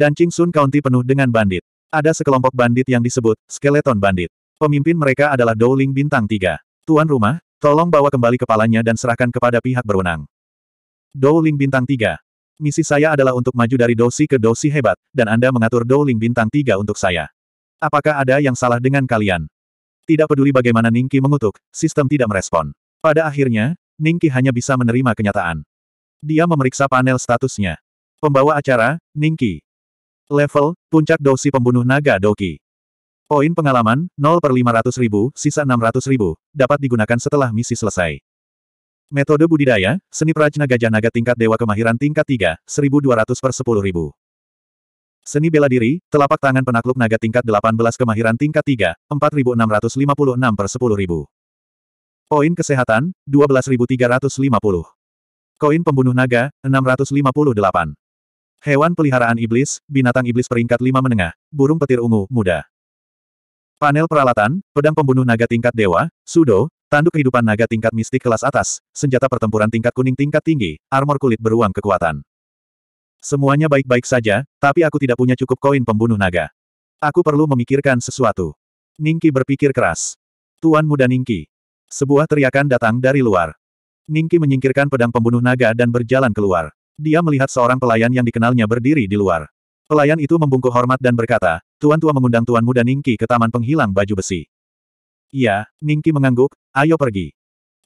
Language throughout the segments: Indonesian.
Dan Sun County penuh dengan bandit. Ada sekelompok bandit yang disebut skeleton bandit. Pemimpin mereka adalah Dowling Bintang Tiga. Tuan rumah, tolong bawa kembali kepalanya dan serahkan kepada pihak berwenang. Dowling Bintang Tiga, Misi saya adalah untuk maju dari dosi ke dosi hebat, dan Anda mengatur Dowling Bintang Tiga untuk saya. Apakah ada yang salah dengan kalian? Tidak peduli bagaimana Ningki mengutuk, sistem tidak merespon. Pada akhirnya, Ningki hanya bisa menerima kenyataan. Dia memeriksa panel statusnya. Pembawa acara, Ningki. Level, puncak dosi pembunuh naga Doki. Poin pengalaman, 0 per 500 ribu, sisa 600 ribu, dapat digunakan setelah misi selesai. Metode budidaya, seni prajna gajah naga tingkat dewa kemahiran tingkat 3, 1200 per 10 ribu. Seni bela diri, telapak tangan penakluk naga tingkat 18 kemahiran tingkat 3, 4656 per 10 ribu. Poin kesehatan, 12350. Koin pembunuh naga, 658. Hewan peliharaan iblis, binatang iblis peringkat 5 menengah, burung petir ungu, muda. Panel peralatan, pedang pembunuh naga tingkat dewa, sudo, tanduk kehidupan naga tingkat mistik kelas atas, senjata pertempuran tingkat kuning tingkat tinggi, armor kulit beruang kekuatan. Semuanya baik-baik saja, tapi aku tidak punya cukup koin pembunuh naga. Aku perlu memikirkan sesuatu. Ningki berpikir keras. Tuan muda Ningki. Sebuah teriakan datang dari luar. Ningki menyingkirkan pedang pembunuh naga dan berjalan keluar. Dia melihat seorang pelayan yang dikenalnya berdiri di luar. Pelayan itu membungkuk hormat dan berkata, Tuan Tua mengundang Tuan Muda Ningki ke taman penghilang baju besi. Iya, Ningki mengangguk, ayo pergi.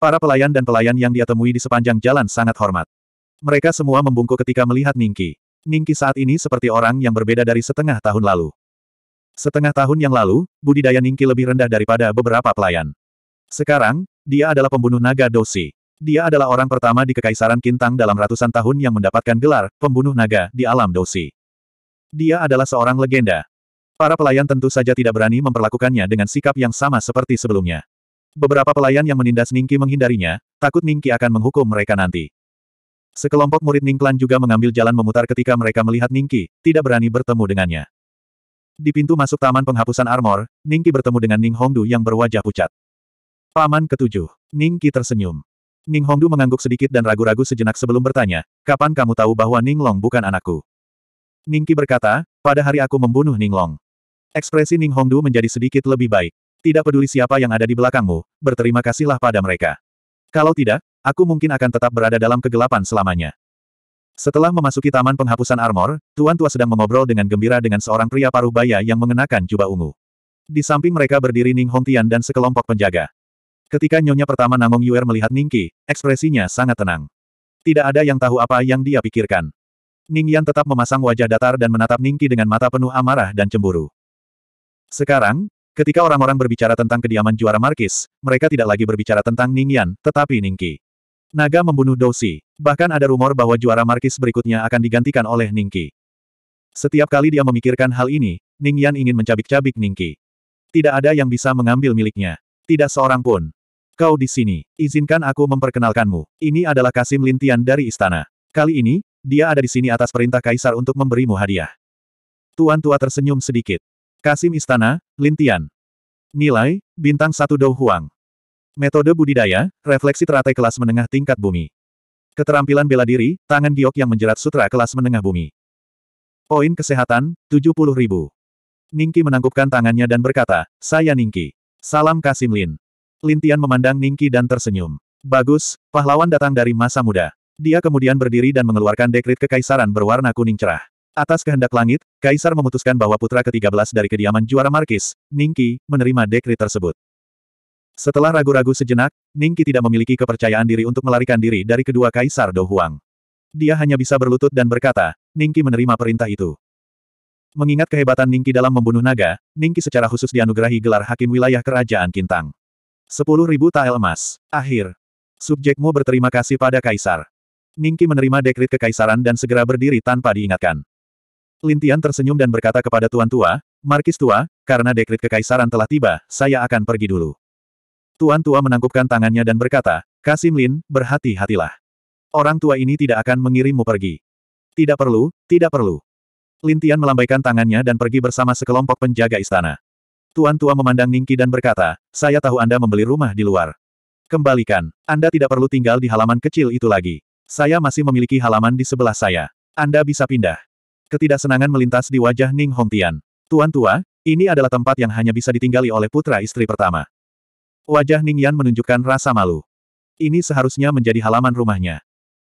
Para pelayan dan pelayan yang dia temui di sepanjang jalan sangat hormat. Mereka semua membungkuk ketika melihat Ningki. Ningki saat ini seperti orang yang berbeda dari setengah tahun lalu. Setengah tahun yang lalu, budidaya Ningki lebih rendah daripada beberapa pelayan. Sekarang, dia adalah pembunuh naga dosi. Dia adalah orang pertama di Kekaisaran Kintang dalam ratusan tahun yang mendapatkan gelar pembunuh naga di alam Dosi. Dia adalah seorang legenda. Para pelayan tentu saja tidak berani memperlakukannya dengan sikap yang sama seperti sebelumnya. Beberapa pelayan yang menindas Ningki menghindarinya, takut Ningki akan menghukum mereka nanti. Sekelompok murid Ningklan juga mengambil jalan memutar ketika mereka melihat Ningki, tidak berani bertemu dengannya. Di pintu masuk Taman Penghapusan Armor, Ningki bertemu dengan Ning Hongdu yang berwajah pucat. Paman ketujuh, Ningki tersenyum. Ning Hongdu mengangguk sedikit dan ragu-ragu sejenak sebelum bertanya, kapan kamu tahu bahwa Ning Long bukan anakku? Ning Qi berkata, pada hari aku membunuh Ning Long. Ekspresi Ning Hongdu menjadi sedikit lebih baik. Tidak peduli siapa yang ada di belakangmu, berterima kasihlah pada mereka. Kalau tidak, aku mungkin akan tetap berada dalam kegelapan selamanya. Setelah memasuki taman penghapusan armor, Tuan Tua sedang mengobrol dengan gembira dengan seorang pria paruh baya yang mengenakan jubah ungu. Di samping mereka berdiri Ning Hongtian dan sekelompok penjaga. Ketika nyonya pertama Nangong Yuer melihat Ningki, ekspresinya sangat tenang. Tidak ada yang tahu apa yang dia pikirkan. Ning Yan tetap memasang wajah datar dan menatap Ningki dengan mata penuh amarah dan cemburu. Sekarang, ketika orang-orang berbicara tentang kediaman juara Markis, mereka tidak lagi berbicara tentang Ning Yan, tetapi Ningki. Naga membunuh Dosi. Bahkan ada rumor bahwa juara Markis berikutnya akan digantikan oleh Ningki. Setiap kali dia memikirkan hal ini, Ning Yan ingin mencabik-cabik Ningki. Tidak ada yang bisa mengambil miliknya. Tidak seorang pun. Kau di sini. Izinkan aku memperkenalkanmu. Ini adalah Kasim Lintian dari istana. Kali ini, dia ada di sini atas perintah Kaisar untuk memberimu hadiah. Tuan tua tersenyum sedikit. Kasim Istana, Lintian. Nilai, bintang satu Dou Huang. Metode budidaya, refleksi teratai kelas menengah tingkat bumi. Keterampilan bela diri, tangan giok yang menjerat sutra kelas menengah bumi. Poin kesehatan, 70 ribu. Ningki menangkupkan tangannya dan berkata, saya Ningki. Salam Kasim Lin. Lintian memandang Ningki dan tersenyum. Bagus, pahlawan datang dari masa muda. Dia kemudian berdiri dan mengeluarkan dekrit kekaisaran berwarna kuning cerah. Atas kehendak langit, Kaisar memutuskan bahwa putra ke-13 dari kediaman juara Markis, Ningki, menerima dekrit tersebut. Setelah ragu-ragu sejenak, Ningki tidak memiliki kepercayaan diri untuk melarikan diri dari kedua Kaisar Dohuang. Dia hanya bisa berlutut dan berkata, Ningki menerima perintah itu. Mengingat kehebatan Ningki dalam membunuh naga, Ningki secara khusus dianugerahi gelar Hakim Wilayah Kerajaan Kintang. Sepuluh ribu tael emas. Akhir. Subjekmu berterima kasih pada Kaisar. Ningki menerima dekrit kekaisaran dan segera berdiri tanpa diingatkan. Lintian tersenyum dan berkata kepada Tuan Tua, Markis Tua, karena dekrit kekaisaran telah tiba, saya akan pergi dulu. Tuan Tua menangkupkan tangannya dan berkata, Kasim Lin, berhati-hatilah. Orang tua ini tidak akan mengirimmu pergi. Tidak perlu, tidak perlu. Lintian melambaikan tangannya dan pergi bersama sekelompok penjaga istana. Tuan tua memandang Ningki dan berkata, saya tahu Anda membeli rumah di luar. Kembalikan, Anda tidak perlu tinggal di halaman kecil itu lagi. Saya masih memiliki halaman di sebelah saya. Anda bisa pindah. Ketidaksenangan melintas di wajah Ning Hongtian. Tuan tua, ini adalah tempat yang hanya bisa ditinggali oleh putra istri pertama. Wajah Ning Yan menunjukkan rasa malu. Ini seharusnya menjadi halaman rumahnya.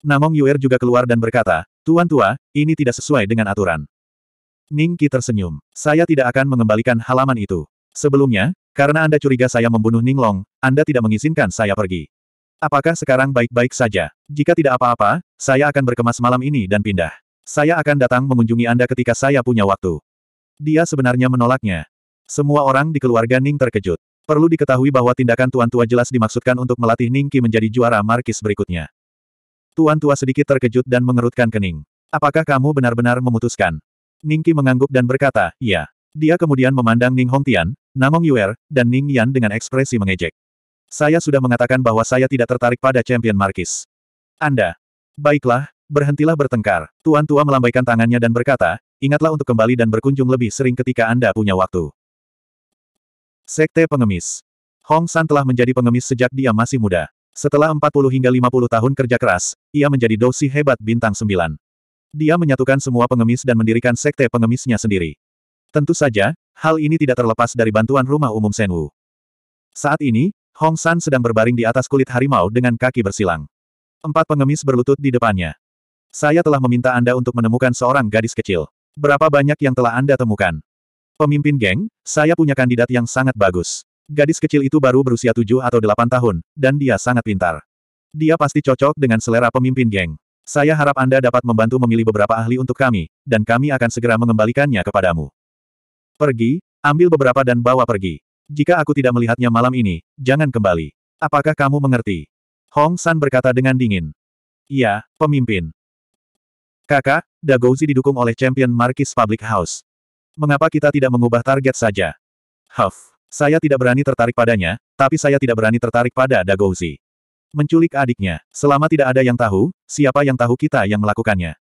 Namong Yuer juga keluar dan berkata, Tuan tua, ini tidak sesuai dengan aturan. Ning Qi tersenyum. Saya tidak akan mengembalikan halaman itu. Sebelumnya, karena Anda curiga saya membunuh Ning Long, Anda tidak mengizinkan saya pergi. Apakah sekarang baik-baik saja? Jika tidak apa-apa, saya akan berkemas malam ini dan pindah. Saya akan datang mengunjungi Anda ketika saya punya waktu. Dia sebenarnya menolaknya. Semua orang di keluarga Ning terkejut. Perlu diketahui bahwa tindakan Tuan Tua jelas dimaksudkan untuk melatih Ning Qi menjadi juara markis berikutnya. Tuan Tua sedikit terkejut dan mengerutkan kening. Apakah kamu benar-benar memutuskan? Ningki mengangguk dan berkata, "Ya." Dia kemudian memandang Ning Hongtian, Namong Yuer, dan Ning Yan dengan ekspresi mengejek. Saya sudah mengatakan bahwa saya tidak tertarik pada champion Markis. Anda. Baiklah, berhentilah bertengkar. Tuan Tua melambaikan tangannya dan berkata, ingatlah untuk kembali dan berkunjung lebih sering ketika Anda punya waktu. Sekte Pengemis Hong San telah menjadi pengemis sejak dia masih muda. Setelah 40 hingga 50 tahun kerja keras, ia menjadi dosi hebat bintang 9. Dia menyatukan semua pengemis dan mendirikan sekte pengemisnya sendiri. Tentu saja, hal ini tidak terlepas dari bantuan rumah umum Senwu. Saat ini, Hong San sedang berbaring di atas kulit harimau dengan kaki bersilang. Empat pengemis berlutut di depannya. Saya telah meminta Anda untuk menemukan seorang gadis kecil. Berapa banyak yang telah Anda temukan? Pemimpin geng, saya punya kandidat yang sangat bagus. Gadis kecil itu baru berusia tujuh atau delapan tahun, dan dia sangat pintar. Dia pasti cocok dengan selera pemimpin geng. Saya harap Anda dapat membantu memilih beberapa ahli untuk kami, dan kami akan segera mengembalikannya kepadamu. Pergi, ambil beberapa dan bawa pergi. Jika aku tidak melihatnya malam ini, jangan kembali. Apakah kamu mengerti? Hong San berkata dengan dingin. Iya, pemimpin. Kakak, Dagouzi didukung oleh champion Marquis Public House. Mengapa kita tidak mengubah target saja? Huff, saya tidak berani tertarik padanya, tapi saya tidak berani tertarik pada Dagouzi menculik adiknya. Selama tidak ada yang tahu, siapa yang tahu kita yang melakukannya.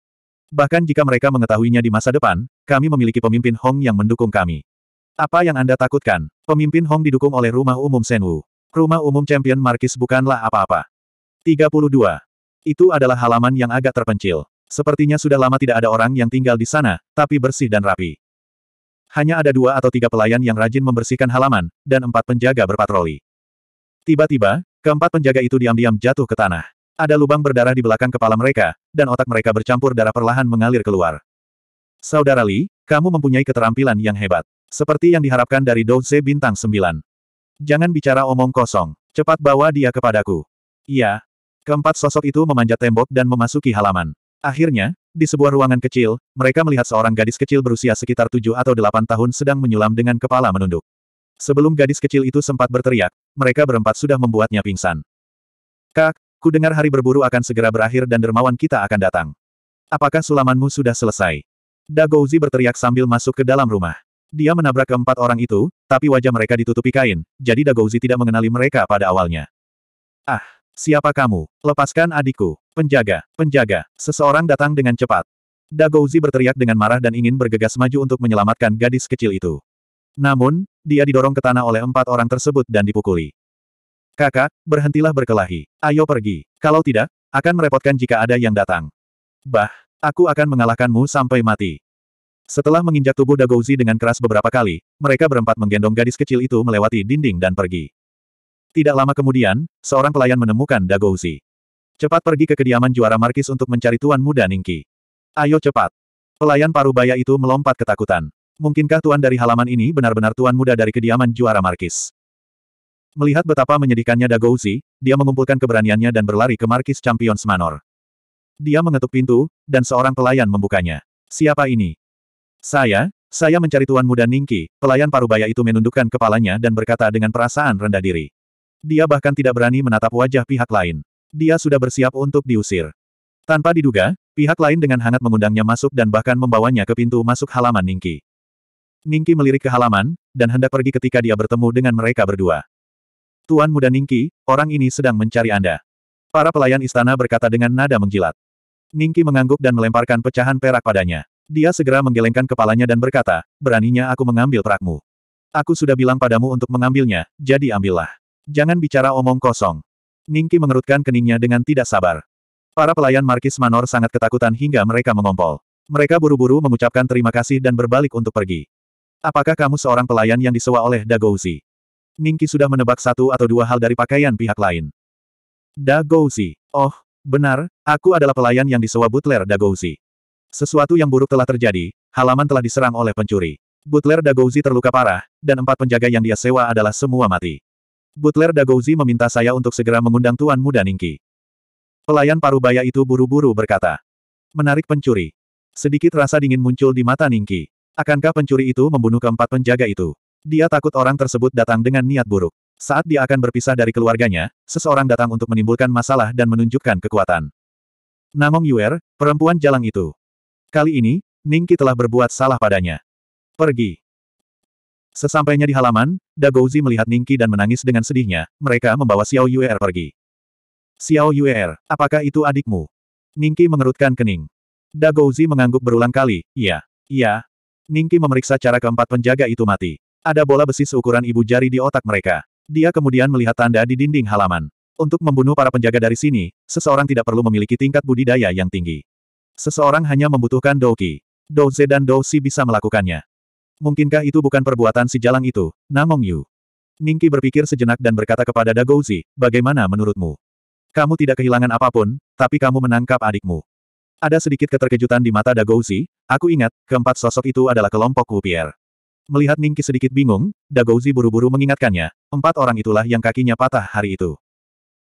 Bahkan jika mereka mengetahuinya di masa depan, kami memiliki pemimpin Hong yang mendukung kami. Apa yang Anda takutkan? Pemimpin Hong didukung oleh Rumah Umum Senwu. Rumah Umum Champion Markis bukanlah apa-apa. 32. Itu adalah halaman yang agak terpencil. Sepertinya sudah lama tidak ada orang yang tinggal di sana, tapi bersih dan rapi. Hanya ada dua atau tiga pelayan yang rajin membersihkan halaman, dan empat penjaga berpatroli. Tiba-tiba, Keempat penjaga itu diam-diam jatuh ke tanah. Ada lubang berdarah di belakang kepala mereka, dan otak mereka bercampur darah perlahan mengalir keluar. Saudara Li, kamu mempunyai keterampilan yang hebat. Seperti yang diharapkan dari Douze Bintang 9. Jangan bicara omong kosong. Cepat bawa dia kepadaku. Iya. Keempat sosok itu memanjat tembok dan memasuki halaman. Akhirnya, di sebuah ruangan kecil, mereka melihat seorang gadis kecil berusia sekitar 7 atau 8 tahun sedang menyulam dengan kepala menunduk. Sebelum gadis kecil itu sempat berteriak, mereka berempat sudah membuatnya pingsan. Kak, ku dengar hari berburu akan segera berakhir dan dermawan kita akan datang. Apakah sulamanmu sudah selesai? Dagouzi berteriak sambil masuk ke dalam rumah. Dia menabrak keempat orang itu, tapi wajah mereka ditutupi kain, jadi Dagouzi tidak mengenali mereka pada awalnya. Ah, siapa kamu? Lepaskan adikku. Penjaga, penjaga, seseorang datang dengan cepat. Dagouzi berteriak dengan marah dan ingin bergegas maju untuk menyelamatkan gadis kecil itu. Namun, dia didorong ke tanah oleh empat orang tersebut dan dipukuli. Kakak, berhentilah berkelahi. Ayo pergi. Kalau tidak, akan merepotkan jika ada yang datang. Bah, aku akan mengalahkanmu sampai mati. Setelah menginjak tubuh Dagouzi dengan keras beberapa kali, mereka berempat menggendong gadis kecil itu melewati dinding dan pergi. Tidak lama kemudian, seorang pelayan menemukan Dagouzi. Cepat pergi ke kediaman juara Markis untuk mencari tuan muda Ningki. Ayo cepat. Pelayan parubaya itu melompat ketakutan. Mungkinkah tuan dari halaman ini benar-benar tuan muda dari kediaman juara Markis? Melihat betapa menyedihkannya Dagouzi, dia mengumpulkan keberaniannya dan berlari ke Markis Champions Manor. Dia mengetuk pintu, dan seorang pelayan membukanya. Siapa ini? Saya, saya mencari tuan muda Ningki, pelayan parubaya itu menundukkan kepalanya dan berkata dengan perasaan rendah diri. Dia bahkan tidak berani menatap wajah pihak lain. Dia sudah bersiap untuk diusir. Tanpa diduga, pihak lain dengan hangat mengundangnya masuk dan bahkan membawanya ke pintu masuk halaman Ningki. Ningki melirik ke halaman, dan hendak pergi ketika dia bertemu dengan mereka berdua. Tuan muda Ningki, orang ini sedang mencari Anda. Para pelayan istana berkata dengan nada menggilat. Ningki mengangguk dan melemparkan pecahan perak padanya. Dia segera menggelengkan kepalanya dan berkata, beraninya aku mengambil perakmu. Aku sudah bilang padamu untuk mengambilnya, jadi ambillah. Jangan bicara omong kosong. Ningki mengerutkan keningnya dengan tidak sabar. Para pelayan Markis Manor sangat ketakutan hingga mereka mengompol. Mereka buru-buru mengucapkan terima kasih dan berbalik untuk pergi. Apakah kamu seorang pelayan yang disewa oleh Dagouzi? Ningki sudah menebak satu atau dua hal dari pakaian pihak lain. Dagouzi. Oh, benar, aku adalah pelayan yang disewa Butler Dagouzi. Sesuatu yang buruk telah terjadi, halaman telah diserang oleh pencuri. Butler Dagouzi terluka parah, dan empat penjaga yang dia sewa adalah semua mati. Butler Dagouzi meminta saya untuk segera mengundang Tuan Muda Ningki. Pelayan parubaya itu buru-buru berkata. Menarik pencuri. Sedikit rasa dingin muncul di mata Ningki. Akankah pencuri itu membunuh keempat penjaga itu? Dia takut orang tersebut datang dengan niat buruk. Saat dia akan berpisah dari keluarganya, seseorang datang untuk menimbulkan masalah dan menunjukkan kekuatan. Namong Yuer, perempuan jalang itu. Kali ini, Ningki telah berbuat salah padanya. Pergi. Sesampainya di halaman, Dagouzi melihat Ningki dan menangis dengan sedihnya, mereka membawa Xiao Yuer pergi. Xiao Yuer, apakah itu adikmu? Ningki mengerutkan kening. Dagouzi mengangguk berulang kali, iya, iya, Ningki memeriksa cara keempat penjaga itu mati. Ada bola besi seukuran ibu jari di otak mereka. Dia kemudian melihat tanda di dinding halaman. Untuk membunuh para penjaga dari sini, seseorang tidak perlu memiliki tingkat budidaya yang tinggi. Seseorang hanya membutuhkan Douki. Douze dan Douxi bisa melakukannya. Mungkinkah itu bukan perbuatan si jalang itu, Namong Yu? Ningki berpikir sejenak dan berkata kepada Dagozi, bagaimana menurutmu? Kamu tidak kehilangan apapun, tapi kamu menangkap adikmu. Ada sedikit keterkejutan di mata Dagouzi, aku ingat, keempat sosok itu adalah kelompok Wupier. Melihat Ningki sedikit bingung, Dagouzi buru-buru mengingatkannya, empat orang itulah yang kakinya patah hari itu.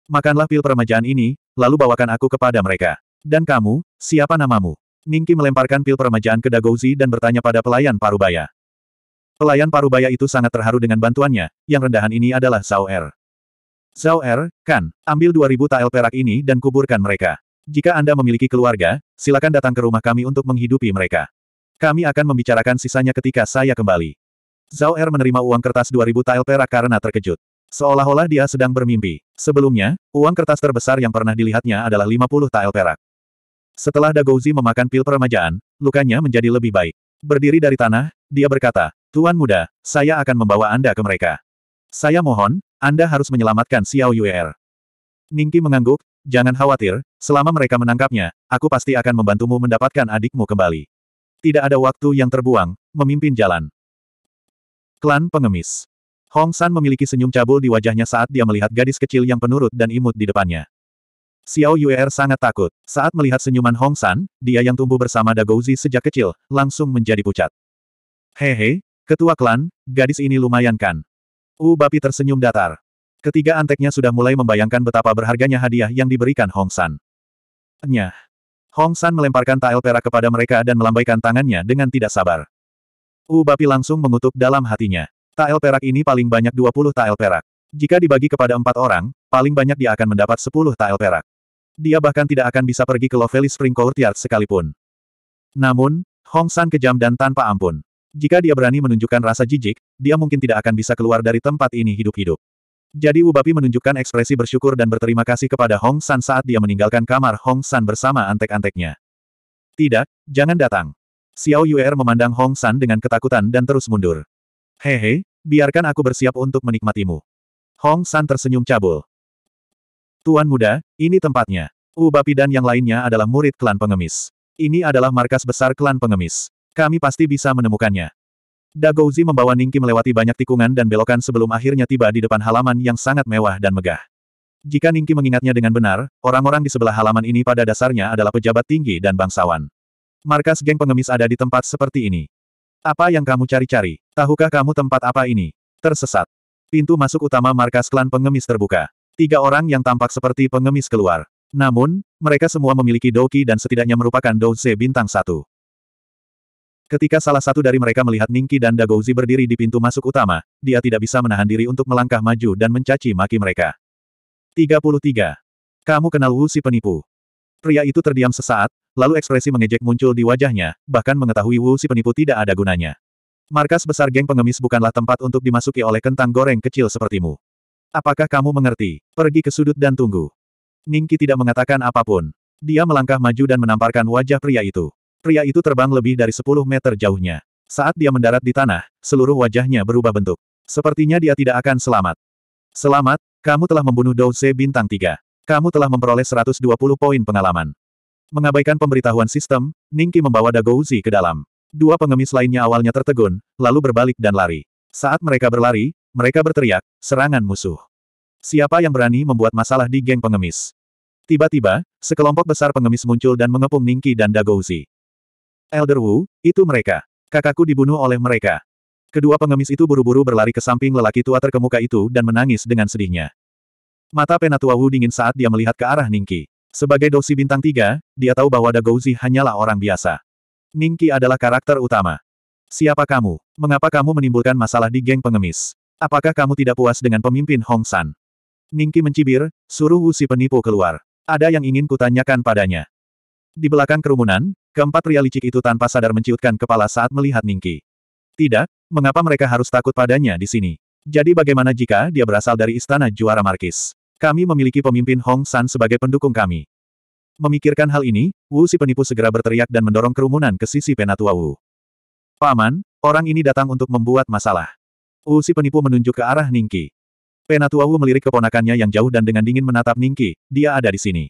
Makanlah pil peremajaan ini, lalu bawakan aku kepada mereka. Dan kamu, siapa namamu? Ningki melemparkan pil peremajaan ke Dagouzi dan bertanya pada pelayan Parubaya. Pelayan Parubaya itu sangat terharu dengan bantuannya, yang rendahan ini adalah Zhao Er. Zhao Er, kan, ambil 2000 tael perak ini dan kuburkan mereka. Jika Anda memiliki keluarga, silakan datang ke rumah kami untuk menghidupi mereka. Kami akan membicarakan sisanya ketika saya kembali. Zhao Er menerima uang kertas 2000 tael perak karena terkejut. Seolah-olah dia sedang bermimpi. Sebelumnya, uang kertas terbesar yang pernah dilihatnya adalah 50 tael perak. Setelah Dagouzi memakan pil peremajaan, lukanya menjadi lebih baik. Berdiri dari tanah, dia berkata, Tuan muda, saya akan membawa Anda ke mereka. Saya mohon, Anda harus menyelamatkan Xiao Er. Ningki mengangguk, Jangan khawatir, selama mereka menangkapnya, aku pasti akan membantumu mendapatkan adikmu kembali. Tidak ada waktu yang terbuang, memimpin jalan. Klan Pengemis Hong San memiliki senyum cabul di wajahnya saat dia melihat gadis kecil yang penurut dan imut di depannya. Xiao Yuer sangat takut. Saat melihat senyuman Hong San, dia yang tumbuh bersama Dagouzi sejak kecil, langsung menjadi pucat. Hehe, ketua klan, gadis ini lumayan kan? U Bapi tersenyum datar. Ketiga anteknya sudah mulai membayangkan betapa berharganya hadiah yang diberikan Hong San. Nyah. Hong San melemparkan tael perak kepada mereka dan melambaikan tangannya dengan tidak sabar. U Bapi langsung mengutuk dalam hatinya. Tael perak ini paling banyak 20 tael perak. Jika dibagi kepada empat orang, paling banyak dia akan mendapat 10 tael perak. Dia bahkan tidak akan bisa pergi ke Lovely Spring Courtyard sekalipun. Namun, Hong San kejam dan tanpa ampun. Jika dia berani menunjukkan rasa jijik, dia mungkin tidak akan bisa keluar dari tempat ini hidup-hidup. Jadi Ubapi menunjukkan ekspresi bersyukur dan berterima kasih kepada Hong San saat dia meninggalkan kamar Hong San bersama antek-anteknya. Tidak, jangan datang. Xiao Yuer memandang Hong San dengan ketakutan dan terus mundur. Hehe, biarkan aku bersiap untuk menikmatimu. Hong San tersenyum cabul. Tuan muda, ini tempatnya. Ubapi dan yang lainnya adalah murid klan pengemis. Ini adalah markas besar klan pengemis. Kami pasti bisa menemukannya. Dagouzi membawa Ningki melewati banyak tikungan dan belokan sebelum akhirnya tiba di depan halaman yang sangat mewah dan megah. Jika Ningki mengingatnya dengan benar, orang-orang di sebelah halaman ini pada dasarnya adalah pejabat tinggi dan bangsawan. Markas geng pengemis ada di tempat seperti ini. Apa yang kamu cari-cari? Tahukah kamu tempat apa ini? Tersesat. Pintu masuk utama markas klan pengemis terbuka. Tiga orang yang tampak seperti pengemis keluar. Namun, mereka semua memiliki doki dan setidaknya merupakan douze bintang satu. Ketika salah satu dari mereka melihat Ningki dan Dagouzi berdiri di pintu masuk utama, dia tidak bisa menahan diri untuk melangkah maju dan mencaci maki mereka. 33. Kamu kenal Wu si penipu. Pria itu terdiam sesaat, lalu ekspresi mengejek muncul di wajahnya, bahkan mengetahui Wu si penipu tidak ada gunanya. Markas besar geng pengemis bukanlah tempat untuk dimasuki oleh kentang goreng kecil sepertimu. Apakah kamu mengerti? Pergi ke sudut dan tunggu. Ningki tidak mengatakan apapun. Dia melangkah maju dan menamparkan wajah pria itu. Pria itu terbang lebih dari 10 meter jauhnya. Saat dia mendarat di tanah, seluruh wajahnya berubah bentuk. Sepertinya dia tidak akan selamat. Selamat, kamu telah membunuh Douce bintang 3. Kamu telah memperoleh 120 poin pengalaman. Mengabaikan pemberitahuan sistem, Ningki membawa Dagouzi ke dalam. Dua pengemis lainnya awalnya tertegun, lalu berbalik dan lari. Saat mereka berlari, mereka berteriak, serangan musuh. Siapa yang berani membuat masalah di geng pengemis? Tiba-tiba, sekelompok besar pengemis muncul dan mengepung Ningki dan Dagouzi. Elder Wu, itu mereka. Kakakku dibunuh oleh mereka. Kedua pengemis itu buru-buru berlari ke samping lelaki tua terkemuka itu dan menangis dengan sedihnya. Mata penatua Wu dingin saat dia melihat ke arah Ningki. Sebagai dosi bintang tiga, dia tahu bahwa Dagouzi hanyalah orang biasa. Ningki adalah karakter utama. Siapa kamu? Mengapa kamu menimbulkan masalah di geng pengemis? Apakah kamu tidak puas dengan pemimpin Hong San? Ningki mencibir, suruh Wu si penipu keluar. Ada yang ingin kutanyakan padanya. Di belakang kerumunan, Keempat pria licik itu tanpa sadar menciutkan kepala saat melihat Ningki. Tidak, mengapa mereka harus takut padanya di sini? Jadi bagaimana jika dia berasal dari istana juara Markis? Kami memiliki pemimpin Hong San sebagai pendukung kami. Memikirkan hal ini, Wu si penipu segera berteriak dan mendorong kerumunan ke sisi Penatua Wu. Paman, orang ini datang untuk membuat masalah. Wu si penipu menunjuk ke arah Ningki. Penatua Wu melirik keponakannya yang jauh dan dengan dingin menatap Ningki, dia ada di sini.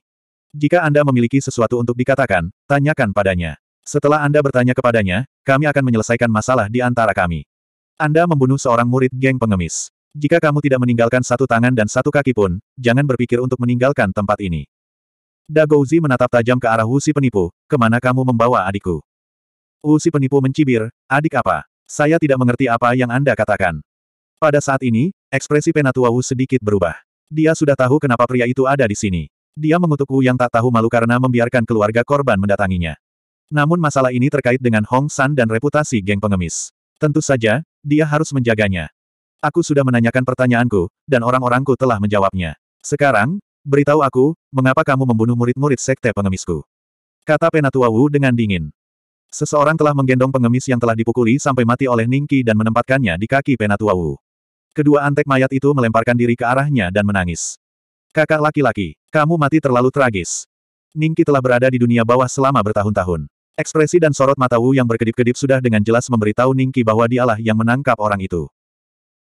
Jika Anda memiliki sesuatu untuk dikatakan, tanyakan padanya. Setelah Anda bertanya kepadanya, kami akan menyelesaikan masalah di antara kami. Anda membunuh seorang murid geng pengemis. Jika kamu tidak meninggalkan satu tangan dan satu kaki pun, jangan berpikir untuk meninggalkan tempat ini. Dagouzi menatap tajam ke arah Wusi penipu, kemana kamu membawa adikku? Wusi penipu mencibir, adik apa? Saya tidak mengerti apa yang Anda katakan. Pada saat ini, ekspresi Penatua Wu sedikit berubah. Dia sudah tahu kenapa pria itu ada di sini. Dia mengutuk Wu yang tak tahu malu karena membiarkan keluarga korban mendatanginya. Namun masalah ini terkait dengan Hong San dan reputasi geng pengemis. Tentu saja, dia harus menjaganya. Aku sudah menanyakan pertanyaanku, dan orang-orangku telah menjawabnya. Sekarang, beritahu aku, mengapa kamu membunuh murid-murid sekte pengemisku? Kata Penatua Wu dengan dingin. Seseorang telah menggendong pengemis yang telah dipukuli sampai mati oleh Ningki dan menempatkannya di kaki Penatua Wu. Kedua antek mayat itu melemparkan diri ke arahnya dan menangis. Kakak laki-laki, kamu mati terlalu tragis. Ningki telah berada di dunia bawah selama bertahun-tahun. Ekspresi dan sorot mata Wu yang berkedip-kedip sudah dengan jelas memberitahu Ningki bahwa dialah yang menangkap orang itu.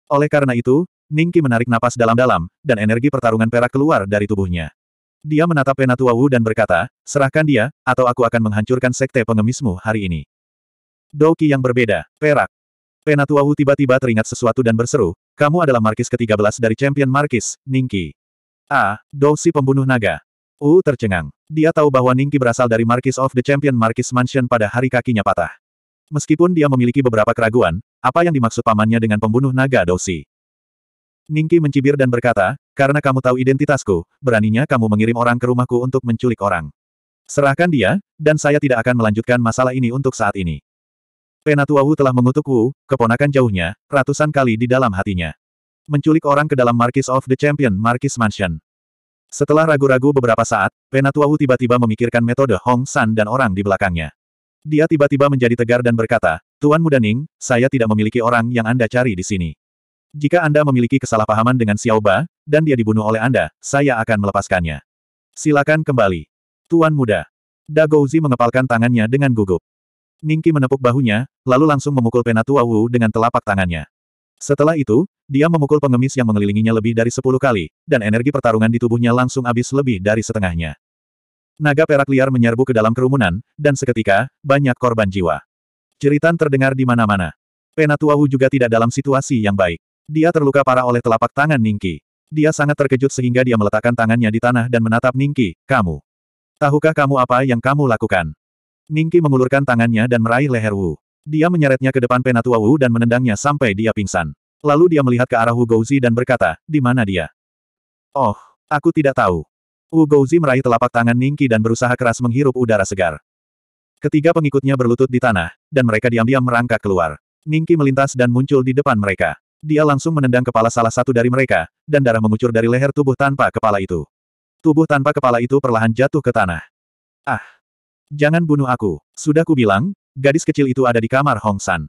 Oleh karena itu, Ningki menarik napas dalam-dalam, dan energi pertarungan perak keluar dari tubuhnya. Dia menatap Penatua Wu dan berkata, serahkan dia, atau aku akan menghancurkan sekte pengemismu hari ini. Doki yang berbeda, perak. Penatua Wu tiba-tiba teringat sesuatu dan berseru, kamu adalah markis ke-13 dari champion markis, Ningki. A. Dousi pembunuh naga. U tercengang. Dia tahu bahwa Ningki berasal dari Marquis of the Champion Marquis Mansion pada hari kakinya patah. Meskipun dia memiliki beberapa keraguan, apa yang dimaksud pamannya dengan pembunuh naga Dousi? Ningki mencibir dan berkata, karena kamu tahu identitasku, beraninya kamu mengirim orang ke rumahku untuk menculik orang. Serahkan dia, dan saya tidak akan melanjutkan masalah ini untuk saat ini. Penatua Wu telah mengutuk Wu, keponakan jauhnya, ratusan kali di dalam hatinya menculik orang ke dalam Marquis of the Champion Marquis Mansion. Setelah ragu-ragu beberapa saat, Penatua Wu tiba-tiba memikirkan metode Hong San dan orang di belakangnya. Dia tiba-tiba menjadi tegar dan berkata, Tuan Muda Ning, saya tidak memiliki orang yang Anda cari di sini. Jika Anda memiliki kesalahpahaman dengan Xiao Ba, dan dia dibunuh oleh Anda, saya akan melepaskannya. Silakan kembali. Tuan Muda. Dagouzi mengepalkan tangannya dengan gugup. Ningki menepuk bahunya, lalu langsung memukul Penatua Wu dengan telapak tangannya. Setelah itu, dia memukul pengemis yang mengelilinginya lebih dari sepuluh kali, dan energi pertarungan di tubuhnya langsung habis lebih dari setengahnya. Naga perak liar menyerbu ke dalam kerumunan, dan seketika, banyak korban jiwa. Ceritan terdengar di mana-mana. Wu juga tidak dalam situasi yang baik. Dia terluka parah oleh telapak tangan Ningki. Dia sangat terkejut sehingga dia meletakkan tangannya di tanah dan menatap Ningki, kamu. Tahukah kamu apa yang kamu lakukan? Ningki mengulurkan tangannya dan meraih leher Wu. Dia menyeretnya ke depan Penatua Wu dan menendangnya sampai dia pingsan. Lalu dia melihat ke arah Wu Gouzi dan berkata, di mana dia? Oh, aku tidak tahu. Wu Gouzi meraih telapak tangan Ningki dan berusaha keras menghirup udara segar. Ketiga pengikutnya berlutut di tanah, dan mereka diam-diam merangkak keluar. Ningki melintas dan muncul di depan mereka. Dia langsung menendang kepala salah satu dari mereka, dan darah mengucur dari leher tubuh tanpa kepala itu. Tubuh tanpa kepala itu perlahan jatuh ke tanah. Ah! Jangan bunuh aku. Sudah kubilang, Gadis kecil itu ada di kamar Hong San.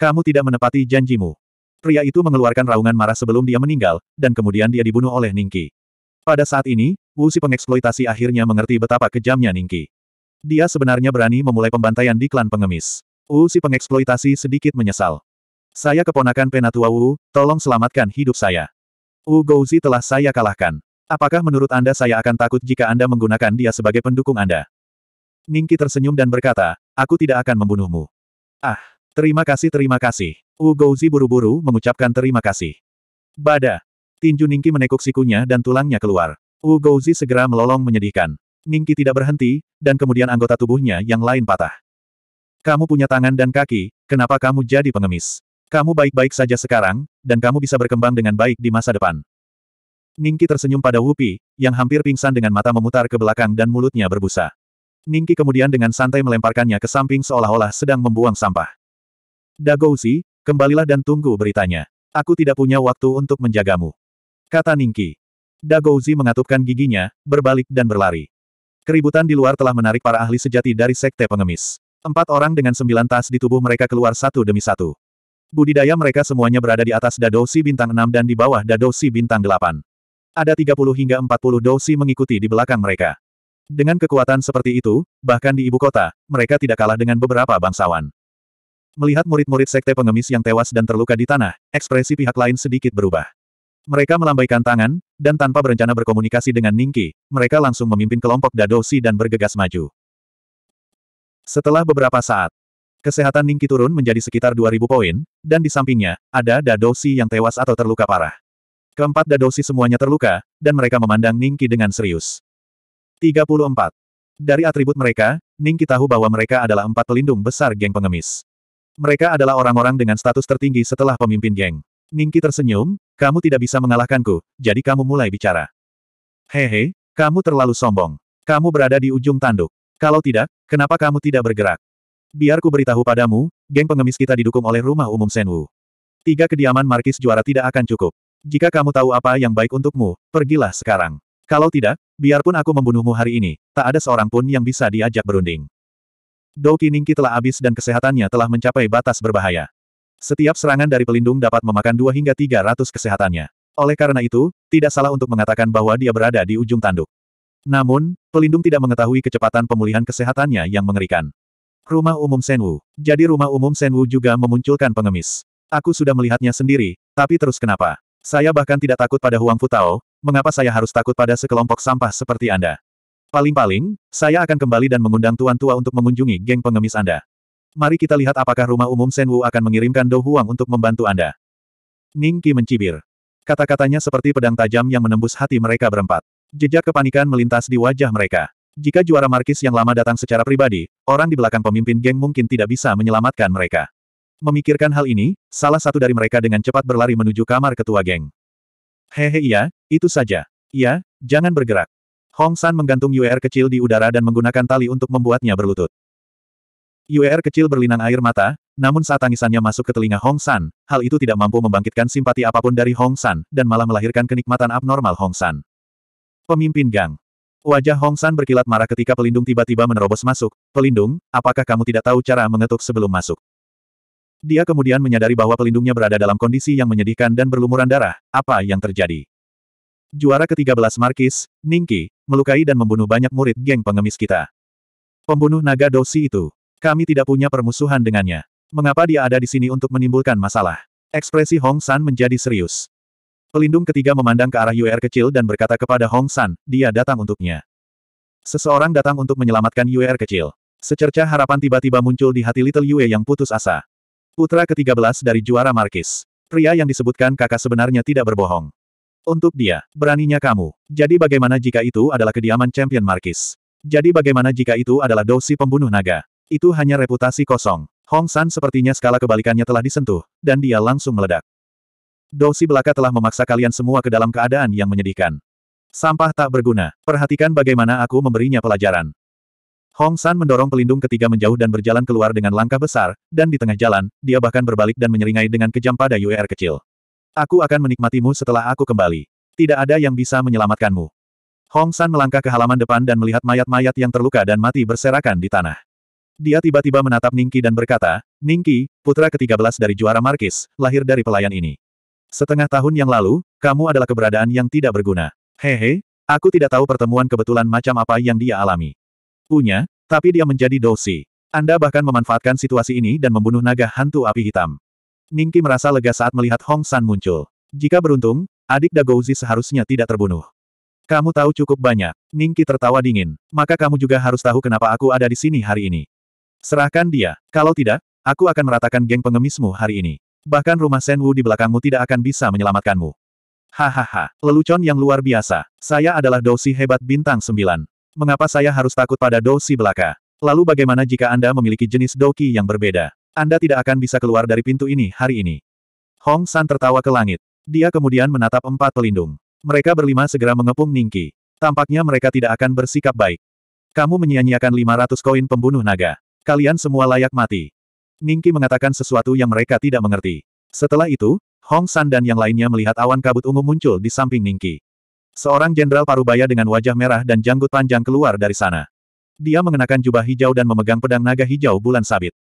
Kamu tidak menepati janjimu. Pria itu mengeluarkan raungan marah sebelum dia meninggal, dan kemudian dia dibunuh oleh Ningki. Pada saat ini, Wu Si pengeksploitasi akhirnya mengerti betapa kejamnya Ningki. Dia sebenarnya berani memulai pembantaian di klan pengemis. Wu Si pengeksploitasi sedikit menyesal. Saya keponakan Penatua Wu, tolong selamatkan hidup saya. Wu Gouzi telah saya kalahkan. Apakah menurut Anda saya akan takut jika Anda menggunakan dia sebagai pendukung Anda? Ningki tersenyum dan berkata, aku tidak akan membunuhmu. Ah, terima kasih terima kasih. Wu Gouzi buru-buru mengucapkan terima kasih. Bada. Tinju Ningki menekuk sikunya dan tulangnya keluar. Wu Gouzi segera melolong menyedihkan. Ningki tidak berhenti, dan kemudian anggota tubuhnya yang lain patah. Kamu punya tangan dan kaki, kenapa kamu jadi pengemis? Kamu baik-baik saja sekarang, dan kamu bisa berkembang dengan baik di masa depan. Ningki tersenyum pada Wupi, yang hampir pingsan dengan mata memutar ke belakang dan mulutnya berbusa. Ningki kemudian dengan santai melemparkannya ke samping seolah-olah sedang membuang sampah. Dagouzi, kembalilah dan tunggu beritanya. Aku tidak punya waktu untuk menjagamu. Kata Ningki. Dagouzi mengatupkan giginya, berbalik dan berlari. Keributan di luar telah menarik para ahli sejati dari sekte pengemis. Empat orang dengan sembilan tas di tubuh mereka keluar satu demi satu. Budidaya mereka semuanya berada di atas dadosi bintang enam dan di bawah dadosi bintang delapan. Ada 30 hingga puluh dosi mengikuti di belakang mereka. Dengan kekuatan seperti itu, bahkan di ibu kota, mereka tidak kalah dengan beberapa bangsawan. Melihat murid-murid sekte pengemis yang tewas dan terluka di tanah, ekspresi pihak lain sedikit berubah. Mereka melambaikan tangan, dan tanpa berencana berkomunikasi dengan Ningki, mereka langsung memimpin kelompok Dadosi dan bergegas maju. Setelah beberapa saat, kesehatan Ningki turun menjadi sekitar 2000 poin, dan di sampingnya, ada Dadosi yang tewas atau terluka parah. Keempat Dadosi semuanya terluka, dan mereka memandang Ningki dengan serius. 34. Dari atribut mereka, Ningki tahu bahwa mereka adalah empat pelindung besar geng pengemis. Mereka adalah orang-orang dengan status tertinggi setelah pemimpin geng. Ningki tersenyum, kamu tidak bisa mengalahkanku, jadi kamu mulai bicara. Hehe, kamu terlalu sombong. Kamu berada di ujung tanduk. Kalau tidak, kenapa kamu tidak bergerak? Biar ku beritahu padamu, geng pengemis kita didukung oleh rumah umum Senwu. Tiga kediaman Markis juara tidak akan cukup. Jika kamu tahu apa yang baik untukmu, pergilah sekarang. Kalau tidak, biarpun aku membunuhmu hari ini, tak ada seorang pun yang bisa diajak berunding. Dou Qiningqi telah habis dan kesehatannya telah mencapai batas berbahaya. Setiap serangan dari pelindung dapat memakan 2 hingga ratus kesehatannya. Oleh karena itu, tidak salah untuk mengatakan bahwa dia berada di ujung tanduk. Namun, pelindung tidak mengetahui kecepatan pemulihan kesehatannya yang mengerikan. Rumah umum Senwu. Jadi rumah umum Senwu juga memunculkan pengemis. Aku sudah melihatnya sendiri, tapi terus kenapa? Saya bahkan tidak takut pada Huang Futao, mengapa saya harus takut pada sekelompok sampah seperti Anda? Paling-paling, saya akan kembali dan mengundang Tuan Tua untuk mengunjungi geng pengemis Anda. Mari kita lihat apakah rumah umum Senwu akan mengirimkan Do Huang untuk membantu Anda. Ning Qi mencibir. Kata-katanya seperti pedang tajam yang menembus hati mereka berempat. Jejak kepanikan melintas di wajah mereka. Jika juara markis yang lama datang secara pribadi, orang di belakang pemimpin geng mungkin tidak bisa menyelamatkan mereka. Memikirkan hal ini, salah satu dari mereka dengan cepat berlari menuju kamar ketua geng. Hehe iya, itu saja. Iya, jangan bergerak. Hong San menggantung UR kecil di udara dan menggunakan tali untuk membuatnya berlutut. UR kecil berlinang air mata, namun saat tangisannya masuk ke telinga Hong San, hal itu tidak mampu membangkitkan simpati apapun dari Hong San, dan malah melahirkan kenikmatan abnormal Hong San. Pemimpin Gang Wajah Hong San berkilat marah ketika pelindung tiba-tiba menerobos masuk. Pelindung, apakah kamu tidak tahu cara mengetuk sebelum masuk? Dia kemudian menyadari bahwa pelindungnya berada dalam kondisi yang menyedihkan dan berlumuran darah, apa yang terjadi. Juara ke-13 Markis, Ningki, melukai dan membunuh banyak murid geng pengemis kita. Pembunuh naga dosi itu. Kami tidak punya permusuhan dengannya. Mengapa dia ada di sini untuk menimbulkan masalah? Ekspresi Hong San menjadi serius. Pelindung ketiga memandang ke arah UR kecil dan berkata kepada Hong San, dia datang untuknya. Seseorang datang untuk menyelamatkan UR kecil. Secerca harapan tiba-tiba muncul di hati Little Yue yang putus asa. Putra ke-13 dari juara Markis. Pria yang disebutkan kakak sebenarnya tidak berbohong. Untuk dia, beraninya kamu. Jadi bagaimana jika itu adalah kediaman champion Markis? Jadi bagaimana jika itu adalah dosi pembunuh naga? Itu hanya reputasi kosong. Hong San sepertinya skala kebalikannya telah disentuh, dan dia langsung meledak. Dosi belaka telah memaksa kalian semua ke dalam keadaan yang menyedihkan. Sampah tak berguna. Perhatikan bagaimana aku memberinya pelajaran. Hong San mendorong pelindung ketiga menjauh dan berjalan keluar dengan langkah besar, dan di tengah jalan, dia bahkan berbalik dan menyeringai dengan kejam pada UR kecil. Aku akan menikmatimu setelah aku kembali. Tidak ada yang bisa menyelamatkanmu. Hong San melangkah ke halaman depan dan melihat mayat-mayat yang terluka dan mati berserakan di tanah. Dia tiba-tiba menatap Ningki dan berkata, Ningki, putra ke-13 dari juara Markis, lahir dari pelayan ini. Setengah tahun yang lalu, kamu adalah keberadaan yang tidak berguna. Hehe, aku tidak tahu pertemuan kebetulan macam apa yang dia alami punya, tapi dia menjadi dosi. Anda bahkan memanfaatkan situasi ini dan membunuh naga hantu api hitam. Ningki merasa lega saat melihat Hong San muncul. Jika beruntung, adik Dagouzi seharusnya tidak terbunuh. Kamu tahu cukup banyak. Ningki tertawa dingin. Maka kamu juga harus tahu kenapa aku ada di sini hari ini. Serahkan dia. Kalau tidak, aku akan meratakan geng pengemismu hari ini. Bahkan rumah Senwu di belakangmu tidak akan bisa menyelamatkanmu. Hahaha, lelucon yang luar biasa. Saya adalah dosi hebat bintang sembilan. Mengapa saya harus takut pada dosi belaka? Lalu bagaimana jika Anda memiliki jenis doki yang berbeda? Anda tidak akan bisa keluar dari pintu ini hari ini. Hong San tertawa ke langit. Dia kemudian menatap empat pelindung. Mereka berlima segera mengepung Ningki. Tampaknya mereka tidak akan bersikap baik. Kamu menyia-nyiakan 500 koin pembunuh naga. Kalian semua layak mati. Ningki mengatakan sesuatu yang mereka tidak mengerti. Setelah itu, Hong San dan yang lainnya melihat awan kabut ungu muncul di samping Ningki. Seorang jenderal parubaya dengan wajah merah dan janggut panjang keluar dari sana. Dia mengenakan jubah hijau dan memegang pedang naga hijau bulan sabit.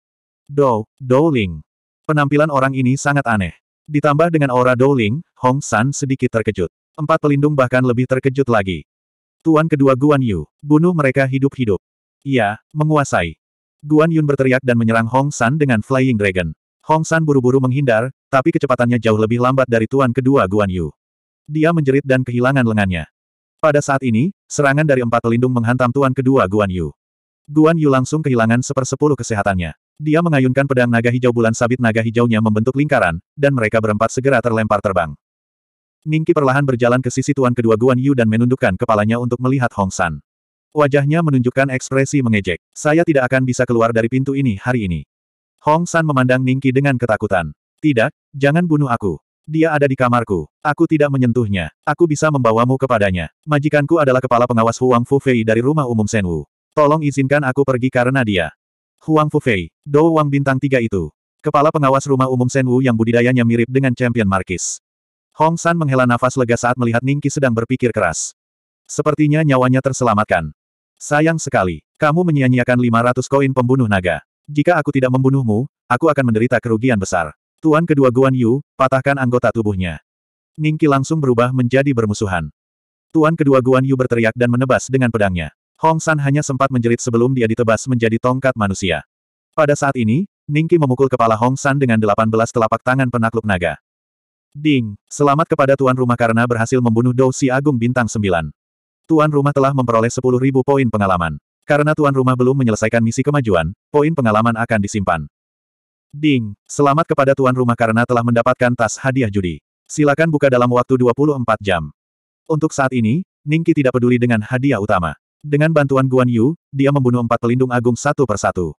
Dou, Douling. Penampilan orang ini sangat aneh. Ditambah dengan aura Douling, Hong San sedikit terkejut. Empat pelindung bahkan lebih terkejut lagi. Tuan kedua Guan Yu, bunuh mereka hidup-hidup. Ia, menguasai. Guan Yun berteriak dan menyerang Hong San dengan Flying Dragon. Hong San buru-buru menghindar, tapi kecepatannya jauh lebih lambat dari tuan kedua Guan Yu. Dia menjerit dan kehilangan lengannya. Pada saat ini, serangan dari empat pelindung menghantam tuan kedua Guan Yu. Guan Yu langsung kehilangan sepersepuluh kesehatannya. Dia mengayunkan pedang naga hijau bulan sabit naga hijaunya membentuk lingkaran, dan mereka berempat segera terlempar terbang. Ningki perlahan berjalan ke sisi tuan kedua Guan Yu dan menundukkan kepalanya untuk melihat Hong San. Wajahnya menunjukkan ekspresi mengejek. Saya tidak akan bisa keluar dari pintu ini hari ini. Hong San memandang Ningki dengan ketakutan. Tidak, jangan bunuh aku. Dia ada di kamarku. Aku tidak menyentuhnya. Aku bisa membawamu kepadanya. Majikanku adalah kepala pengawas Huang Fu Fei dari rumah umum Senwu. Tolong izinkan aku pergi karena dia. Huang Fufei, Dou Wang bintang tiga itu. Kepala pengawas rumah umum Senwu yang budidayanya mirip dengan champion Markis. Hong San menghela nafas lega saat melihat Ningki sedang berpikir keras. Sepertinya nyawanya terselamatkan. Sayang sekali, kamu menyia-nyiakan 500 koin pembunuh naga. Jika aku tidak membunuhmu, aku akan menderita kerugian besar. Tuan kedua Guan Yu, patahkan anggota tubuhnya. Ningki langsung berubah menjadi bermusuhan. Tuan kedua Guan Yu berteriak dan menebas dengan pedangnya. Hong San hanya sempat menjerit sebelum dia ditebas menjadi tongkat manusia. Pada saat ini, Ningki memukul kepala Hong San dengan 18 telapak tangan penakluk naga. Ding, selamat kepada tuan rumah karena berhasil membunuh Dou Si Agung Bintang 9. Tuan rumah telah memperoleh 10.000 poin pengalaman. Karena tuan rumah belum menyelesaikan misi kemajuan, poin pengalaman akan disimpan. Ding, selamat kepada tuan rumah karena telah mendapatkan tas hadiah judi. Silakan buka dalam waktu 24 jam. Untuk saat ini, Ningki tidak peduli dengan hadiah utama. Dengan bantuan Guan Yu, dia membunuh empat pelindung agung satu persatu.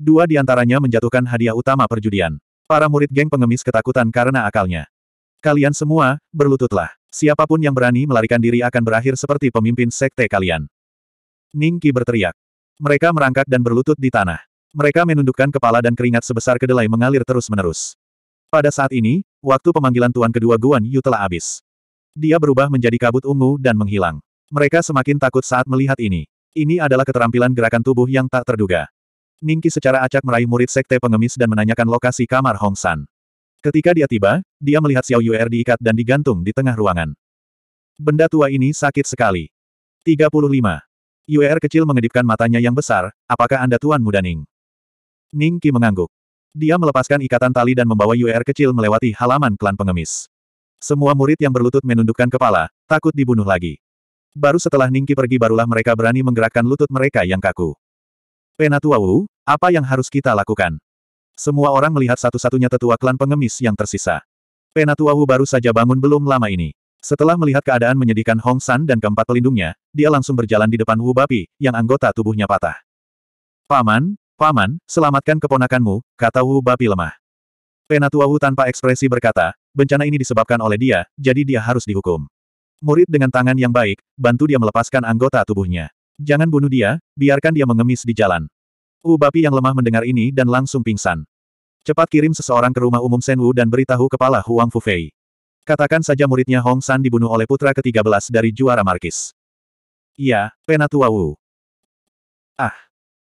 Dua di antaranya menjatuhkan hadiah utama perjudian. Para murid geng pengemis ketakutan karena akalnya. Kalian semua, berlututlah. Siapapun yang berani melarikan diri akan berakhir seperti pemimpin sekte kalian. Ningki berteriak. Mereka merangkak dan berlutut di tanah. Mereka menundukkan kepala dan keringat sebesar kedelai mengalir terus-menerus. Pada saat ini, waktu pemanggilan tuan kedua Guan Yu telah habis. Dia berubah menjadi kabut ungu dan menghilang. Mereka semakin takut saat melihat ini. Ini adalah keterampilan gerakan tubuh yang tak terduga. Ningki secara acak meraih murid sekte pengemis dan menanyakan lokasi kamar Hong San. Ketika dia tiba, dia melihat Xiao Yuer diikat dan digantung di tengah ruangan. Benda tua ini sakit sekali. 35. Yuer er kecil mengedipkan matanya yang besar, apakah Anda Tuan Muda Ning? Ning Qi mengangguk. Dia melepaskan ikatan tali dan membawa UR kecil melewati halaman klan pengemis. Semua murid yang berlutut menundukkan kepala, takut dibunuh lagi. Baru setelah Ningki pergi barulah mereka berani menggerakkan lutut mereka yang kaku. Penatua Wu, apa yang harus kita lakukan? Semua orang melihat satu-satunya tetua klan pengemis yang tersisa. Penatua Wu baru saja bangun belum lama ini. Setelah melihat keadaan menyedihkan Hong San dan keempat pelindungnya, dia langsung berjalan di depan Wu Bapi, yang anggota tubuhnya patah. Paman, Paman, selamatkan keponakanmu, kata Wu Bapi lemah. Penatua Wu tanpa ekspresi berkata, bencana ini disebabkan oleh dia, jadi dia harus dihukum. Murid dengan tangan yang baik, bantu dia melepaskan anggota tubuhnya. Jangan bunuh dia, biarkan dia mengemis di jalan. Wu Bapi yang lemah mendengar ini dan langsung pingsan. Cepat kirim seseorang ke rumah umum Senwu dan beritahu kepala Huang Fufei. Katakan saja muridnya Hong San dibunuh oleh putra ke-13 dari juara Markis. Iya, Penatua Wu. Ah,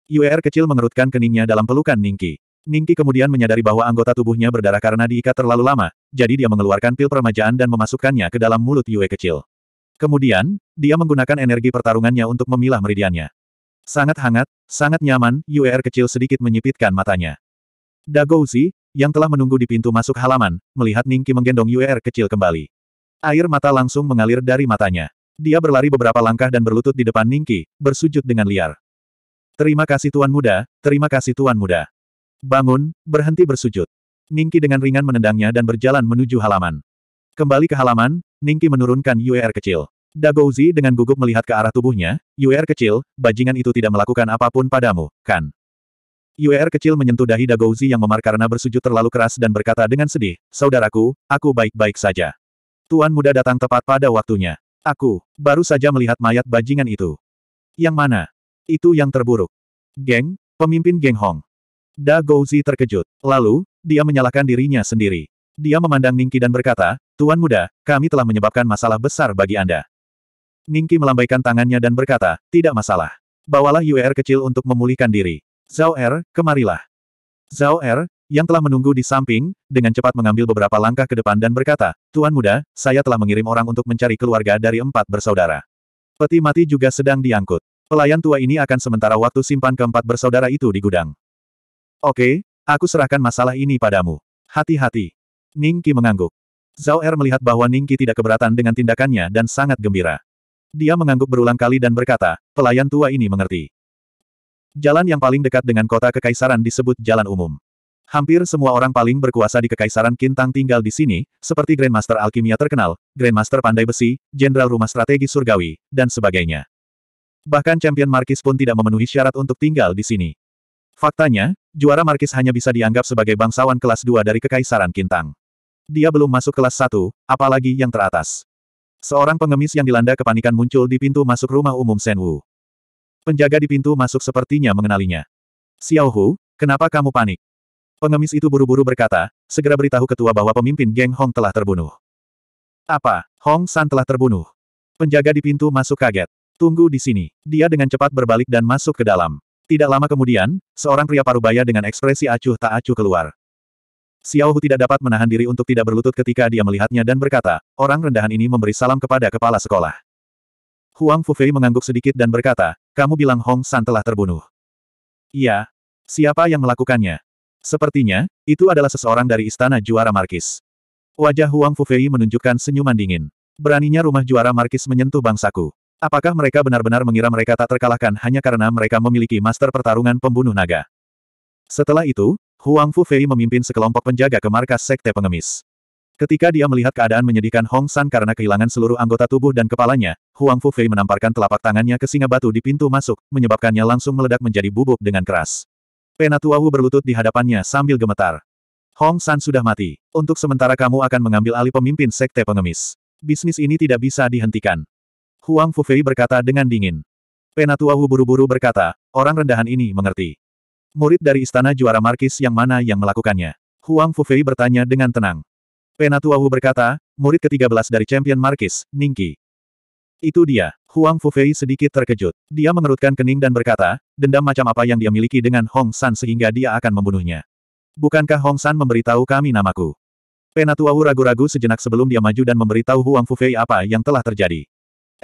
Yuer kecil mengerutkan keningnya dalam pelukan Ningki. Ningki kemudian menyadari bahwa anggota tubuhnya berdarah karena diikat terlalu lama, jadi dia mengeluarkan pil peremajaan dan memasukkannya ke dalam mulut Yue kecil. Kemudian, dia menggunakan energi pertarungannya untuk memilah meridiannya. Sangat hangat, sangat nyaman, Yuer kecil sedikit menyipitkan matanya. Dagouzi, yang telah menunggu di pintu masuk halaman, melihat Ningki menggendong Yuer kecil kembali. Air mata langsung mengalir dari matanya. Dia berlari beberapa langkah dan berlutut di depan Ningki, bersujud dengan liar. Terima kasih Tuan Muda, terima kasih Tuan Muda. Bangun, berhenti bersujud. Ningki dengan ringan menendangnya dan berjalan menuju halaman. Kembali ke halaman, Ningki menurunkan UR er kecil. Dagouzi dengan gugup melihat ke arah tubuhnya, UR er kecil, bajingan itu tidak melakukan apapun padamu, kan? UR er kecil menyentuh dahi Dagouzi yang memar karena bersujud terlalu keras dan berkata dengan sedih, Saudaraku, aku baik-baik saja. Tuan muda datang tepat pada waktunya. Aku, baru saja melihat mayat bajingan itu. Yang mana? Itu yang terburuk. Geng, pemimpin geng Hong. Da Gouzi terkejut. Lalu, dia menyalahkan dirinya sendiri. Dia memandang Ningki dan berkata, Tuan muda, kami telah menyebabkan masalah besar bagi Anda. Ningki melambaikan tangannya dan berkata, tidak masalah. Bawalah UR er kecil untuk memulihkan diri. Zhao Er, kemarilah. Zhao Er, yang telah menunggu di samping, dengan cepat mengambil beberapa langkah ke depan dan berkata, Tuan muda, saya telah mengirim orang untuk mencari keluarga dari empat bersaudara. Peti mati juga sedang diangkut. Pelayan tua ini akan sementara waktu simpan keempat bersaudara itu di gudang. Oke, aku serahkan masalah ini padamu. Hati-hati. Ning Qi mengangguk. Zhao Er melihat bahwa Ning Qi tidak keberatan dengan tindakannya dan sangat gembira. Dia mengangguk berulang kali dan berkata, pelayan tua ini mengerti. Jalan yang paling dekat dengan kota kekaisaran disebut jalan umum. Hampir semua orang paling berkuasa di Kekaisaran Kintang tinggal di sini, seperti Grandmaster Alkimia terkenal, Grandmaster Pandai Besi, Jenderal Rumah Strategi Surgawi, dan sebagainya. Bahkan champion Markis pun tidak memenuhi syarat untuk tinggal di sini. Faktanya, juara Markis hanya bisa dianggap sebagai bangsawan kelas 2 dari Kekaisaran Kintang. Dia belum masuk kelas 1, apalagi yang teratas. Seorang pengemis yang dilanda kepanikan muncul di pintu masuk rumah umum Senwu. Penjaga di pintu masuk sepertinya mengenalinya. Xiao Hu, kenapa kamu panik? Pengemis itu buru-buru berkata, segera beritahu ketua bahwa pemimpin geng Hong telah terbunuh. Apa? Hong San telah terbunuh. Penjaga di pintu masuk kaget. Tunggu di sini. Dia dengan cepat berbalik dan masuk ke dalam. Tidak lama kemudian, seorang pria parubaya dengan ekspresi acuh tak acuh keluar. Xiao Hu tidak dapat menahan diri untuk tidak berlutut ketika dia melihatnya dan berkata, orang rendahan ini memberi salam kepada kepala sekolah. Huang Fufei mengangguk sedikit dan berkata, kamu bilang Hong San telah terbunuh. Iya. Siapa yang melakukannya? Sepertinya, itu adalah seseorang dari istana juara Markis. Wajah Huang Fufei menunjukkan senyuman dingin. Beraninya rumah juara Markis menyentuh bangsaku. Apakah mereka benar-benar mengira mereka tak terkalahkan hanya karena mereka memiliki master pertarungan pembunuh naga? Setelah itu, Huang Fu Fei memimpin sekelompok penjaga ke markas Sekte Pengemis. Ketika dia melihat keadaan menyedihkan Hong San karena kehilangan seluruh anggota tubuh dan kepalanya, Huang Fu Fei menamparkan telapak tangannya ke singa batu di pintu masuk, menyebabkannya langsung meledak menjadi bubuk dengan keras. Penatua Wu berlutut di hadapannya sambil gemetar. Hong San sudah mati. Untuk sementara kamu akan mengambil alih pemimpin Sekte Pengemis. Bisnis ini tidak bisa dihentikan. Huang Fufei berkata dengan dingin. Penatua Hu buru-buru berkata, orang rendahan ini mengerti. Murid dari istana juara Markis yang mana yang melakukannya? Huang Fufei bertanya dengan tenang. Penatua Hu berkata, murid ke-13 dari champion Markis, Ningki. Itu dia. Huang Fufei sedikit terkejut. Dia mengerutkan kening dan berkata, dendam macam apa yang dia miliki dengan Hong San sehingga dia akan membunuhnya. Bukankah Hong San memberitahu kami namaku? Penatua Wu ragu-ragu sejenak sebelum dia maju dan memberitahu Huang Fufei apa yang telah terjadi.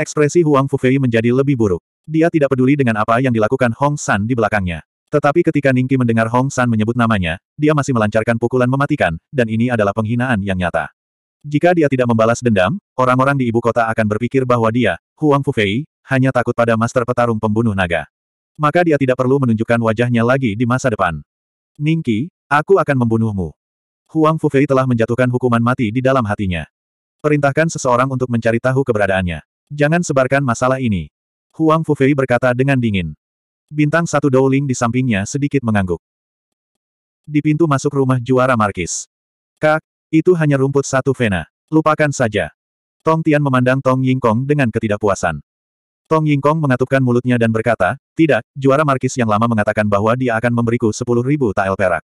Ekspresi Huang Fufei menjadi lebih buruk. Dia tidak peduli dengan apa yang dilakukan Hong San di belakangnya. Tetapi ketika Ningki mendengar Hong San menyebut namanya, dia masih melancarkan pukulan mematikan, dan ini adalah penghinaan yang nyata. Jika dia tidak membalas dendam, orang-orang di ibu kota akan berpikir bahwa dia, Huang Fufei, hanya takut pada master petarung pembunuh naga. Maka dia tidak perlu menunjukkan wajahnya lagi di masa depan. Ningki, aku akan membunuhmu. Huang Fufei telah menjatuhkan hukuman mati di dalam hatinya. Perintahkan seseorang untuk mencari tahu keberadaannya. Jangan sebarkan masalah ini. Huang Fufei berkata dengan dingin. Bintang satu Douling di sampingnya sedikit mengangguk. Di pintu masuk rumah juara Markis. Kak, itu hanya rumput satu vena. Lupakan saja. Tong Tian memandang Tong Yingkong dengan ketidakpuasan. Tong Yingkong mengatupkan mulutnya dan berkata, tidak, juara Markis yang lama mengatakan bahwa dia akan memberiku sepuluh ribu tael perak.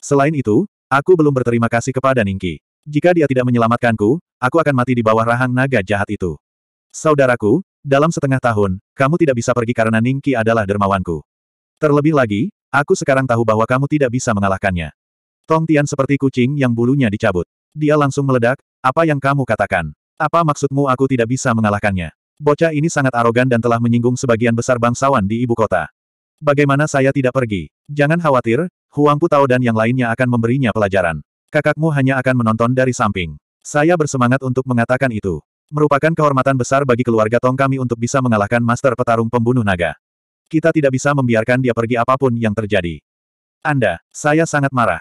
Selain itu, aku belum berterima kasih kepada Ningki. Jika dia tidak menyelamatkanku, aku akan mati di bawah rahang naga jahat itu. Saudaraku, dalam setengah tahun, kamu tidak bisa pergi karena Ningki adalah dermawanku. Terlebih lagi, aku sekarang tahu bahwa kamu tidak bisa mengalahkannya. Tong Tian seperti kucing yang bulunya dicabut. Dia langsung meledak, apa yang kamu katakan? Apa maksudmu aku tidak bisa mengalahkannya? Bocah ini sangat arogan dan telah menyinggung sebagian besar bangsawan di ibu kota. Bagaimana saya tidak pergi? Jangan khawatir, Huang Putao dan yang lainnya akan memberinya pelajaran. Kakakmu hanya akan menonton dari samping. Saya bersemangat untuk mengatakan itu. Merupakan kehormatan besar bagi keluarga Tong kami untuk bisa mengalahkan Master Petarung Pembunuh Naga. Kita tidak bisa membiarkan dia pergi apapun yang terjadi. Anda, saya sangat marah.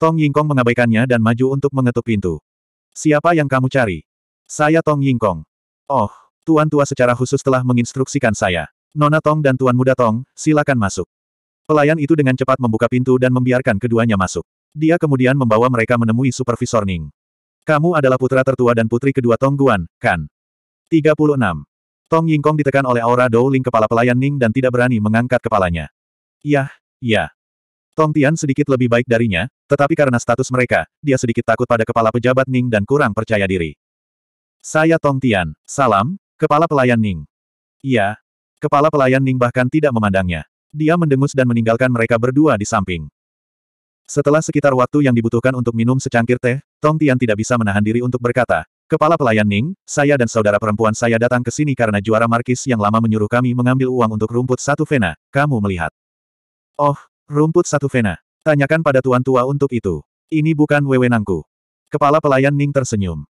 Tong Yingkong mengabaikannya dan maju untuk mengetuk pintu. Siapa yang kamu cari? Saya Tong Yingkong. Oh, Tuan Tua secara khusus telah menginstruksikan saya. Nona Tong dan Tuan Muda Tong, silakan masuk. Pelayan itu dengan cepat membuka pintu dan membiarkan keduanya masuk. Dia kemudian membawa mereka menemui Supervisor Ning. Kamu adalah putra tertua dan putri kedua Tong Guan, kan? 36. Tong Yingkong ditekan oleh aura Dou Ling kepala pelayan Ning dan tidak berani mengangkat kepalanya. Yah, ya. Iya. Tong Tian sedikit lebih baik darinya, tetapi karena status mereka, dia sedikit takut pada kepala pejabat Ning dan kurang percaya diri. Saya Tong Tian, salam, kepala pelayan Ning. Iya. Kepala pelayan Ning bahkan tidak memandangnya. Dia mendengus dan meninggalkan mereka berdua di samping. Setelah sekitar waktu yang dibutuhkan untuk minum secangkir teh, Tong Tian tidak bisa menahan diri untuk berkata, Kepala pelayan Ning, saya dan saudara perempuan saya datang ke sini karena juara markis yang lama menyuruh kami mengambil uang untuk rumput satu vena, kamu melihat. Oh, rumput satu vena. Tanyakan pada tuan tua untuk itu. Ini bukan wewenangku. Kepala pelayan Ning tersenyum.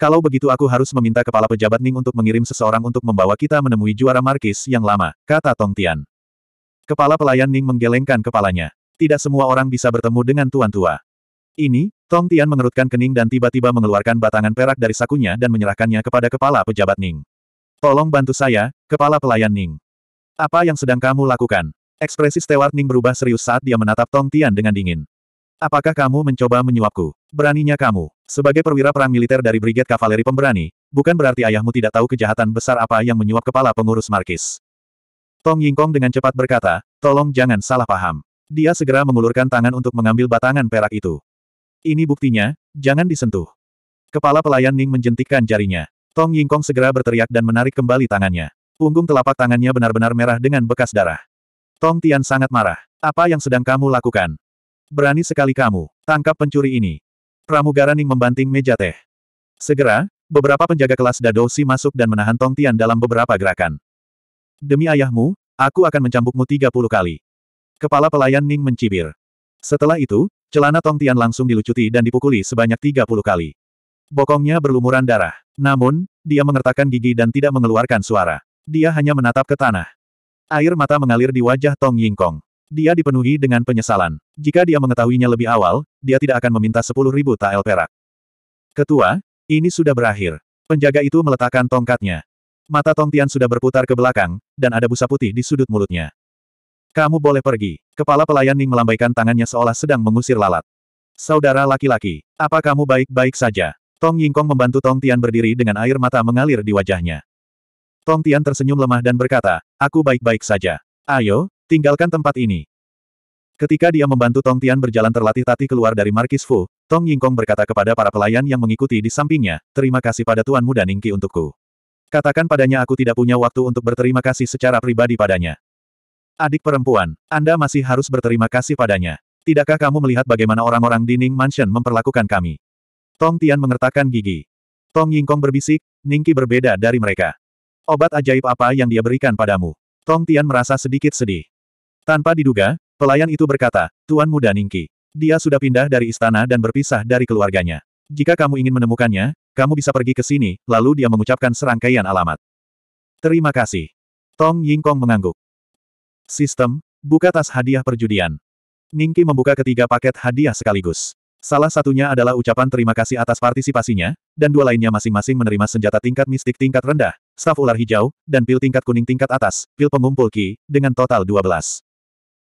Kalau begitu aku harus meminta kepala pejabat Ning untuk mengirim seseorang untuk membawa kita menemui juara markis yang lama, kata Tong Tian. Kepala pelayan Ning menggelengkan kepalanya. Tidak semua orang bisa bertemu dengan tuan tua. Ini, Tong Tian mengerutkan kening dan tiba-tiba mengeluarkan batangan perak dari sakunya dan menyerahkannya kepada kepala pejabat Ning. Tolong bantu saya, kepala pelayan Ning. Apa yang sedang kamu lakukan? Ekspresi Stewart Ning berubah serius saat dia menatap Tong Tian dengan dingin. Apakah kamu mencoba menyuapku? Beraninya kamu. Sebagai perwira perang militer dari Brigade Kavaleri Pemberani, bukan berarti ayahmu tidak tahu kejahatan besar apa yang menyuap kepala pengurus Markis. Tong Yingkong dengan cepat berkata, tolong jangan salah paham. Dia segera mengulurkan tangan untuk mengambil batangan perak itu. Ini buktinya, jangan disentuh. Kepala pelayan Ning menjentikkan jarinya. Tong Yingkong segera berteriak dan menarik kembali tangannya. Punggung telapak tangannya benar-benar merah dengan bekas darah. Tong Tian sangat marah. Apa yang sedang kamu lakukan? Berani sekali kamu, tangkap pencuri ini. Pramugara Ning membanting meja teh. Segera, beberapa penjaga kelas Dadosi masuk dan menahan Tong Tian dalam beberapa gerakan. Demi ayahmu, aku akan mencambukmu 30 kali. Kepala pelayan Ning mencibir. Setelah itu, Celana Tong Tian langsung dilucuti dan dipukuli sebanyak 30 kali. Bokongnya berlumuran darah. Namun, dia mengertakkan gigi dan tidak mengeluarkan suara. Dia hanya menatap ke tanah. Air mata mengalir di wajah Tong Yingkong. Dia dipenuhi dengan penyesalan. Jika dia mengetahuinya lebih awal, dia tidak akan meminta sepuluh 10.000 tael perak. Ketua, ini sudah berakhir. Penjaga itu meletakkan tongkatnya. Mata Tong Tian sudah berputar ke belakang, dan ada busa putih di sudut mulutnya. Kamu boleh pergi. Kepala pelayan Ning melambaikan tangannya seolah sedang mengusir lalat. Saudara laki-laki, apa kamu baik-baik saja? Tong Yingkong membantu Tong Tian berdiri dengan air mata mengalir di wajahnya. Tong Tian tersenyum lemah dan berkata, aku baik-baik saja. Ayo, tinggalkan tempat ini. Ketika dia membantu Tong Tian berjalan terlatih-tatih keluar dari Markis Fu, Tong Yingkong berkata kepada para pelayan yang mengikuti di sampingnya, terima kasih pada Tuan Muda Ningki untukku. Katakan padanya aku tidak punya waktu untuk berterima kasih secara pribadi padanya. Adik perempuan, Anda masih harus berterima kasih padanya. Tidakkah kamu melihat bagaimana orang-orang di Ning Mansion memperlakukan kami? Tong Tian mengertakkan gigi. Tong Yingkong berbisik, Ningki berbeda dari mereka. Obat ajaib apa yang dia berikan padamu? Tong Tian merasa sedikit sedih. Tanpa diduga, pelayan itu berkata, Tuan Muda Ningki. Dia sudah pindah dari istana dan berpisah dari keluarganya. Jika kamu ingin menemukannya, kamu bisa pergi ke sini, lalu dia mengucapkan serangkaian alamat. Terima kasih. Tong Yingkong mengangguk. Sistem, buka tas hadiah perjudian. Ningki membuka ketiga paket hadiah sekaligus. Salah satunya adalah ucapan terima kasih atas partisipasinya, dan dua lainnya masing-masing menerima senjata tingkat mistik tingkat rendah, staf ular hijau, dan pil tingkat kuning tingkat atas, pil pengumpul ki, dengan total 12.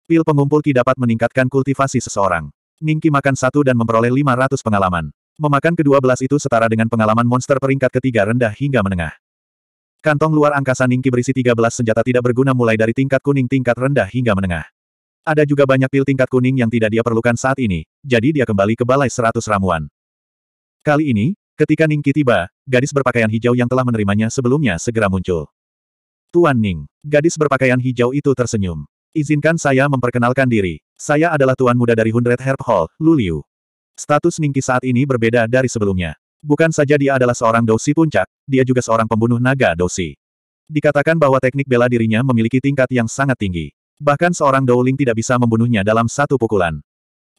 Pil pengumpul ki dapat meningkatkan kultivasi seseorang. Ningki makan satu dan memperoleh 500 pengalaman. Memakan kedua belas itu setara dengan pengalaman monster peringkat ketiga rendah hingga menengah. Kantong luar angkasa Ningki berisi 13 senjata tidak berguna mulai dari tingkat kuning tingkat rendah hingga menengah. Ada juga banyak pil tingkat kuning yang tidak dia perlukan saat ini, jadi dia kembali ke balai seratus ramuan. Kali ini, ketika Ningki tiba, gadis berpakaian hijau yang telah menerimanya sebelumnya segera muncul. Tuan Ning, gadis berpakaian hijau itu tersenyum. Izinkan saya memperkenalkan diri. Saya adalah tuan muda dari Hundred Herb Hall, Luliu. Status Ningki saat ini berbeda dari sebelumnya. Bukan saja dia adalah seorang dosi puncak, dia juga seorang pembunuh naga dosi. Dikatakan bahwa teknik bela dirinya memiliki tingkat yang sangat tinggi. Bahkan seorang Douling tidak bisa membunuhnya dalam satu pukulan.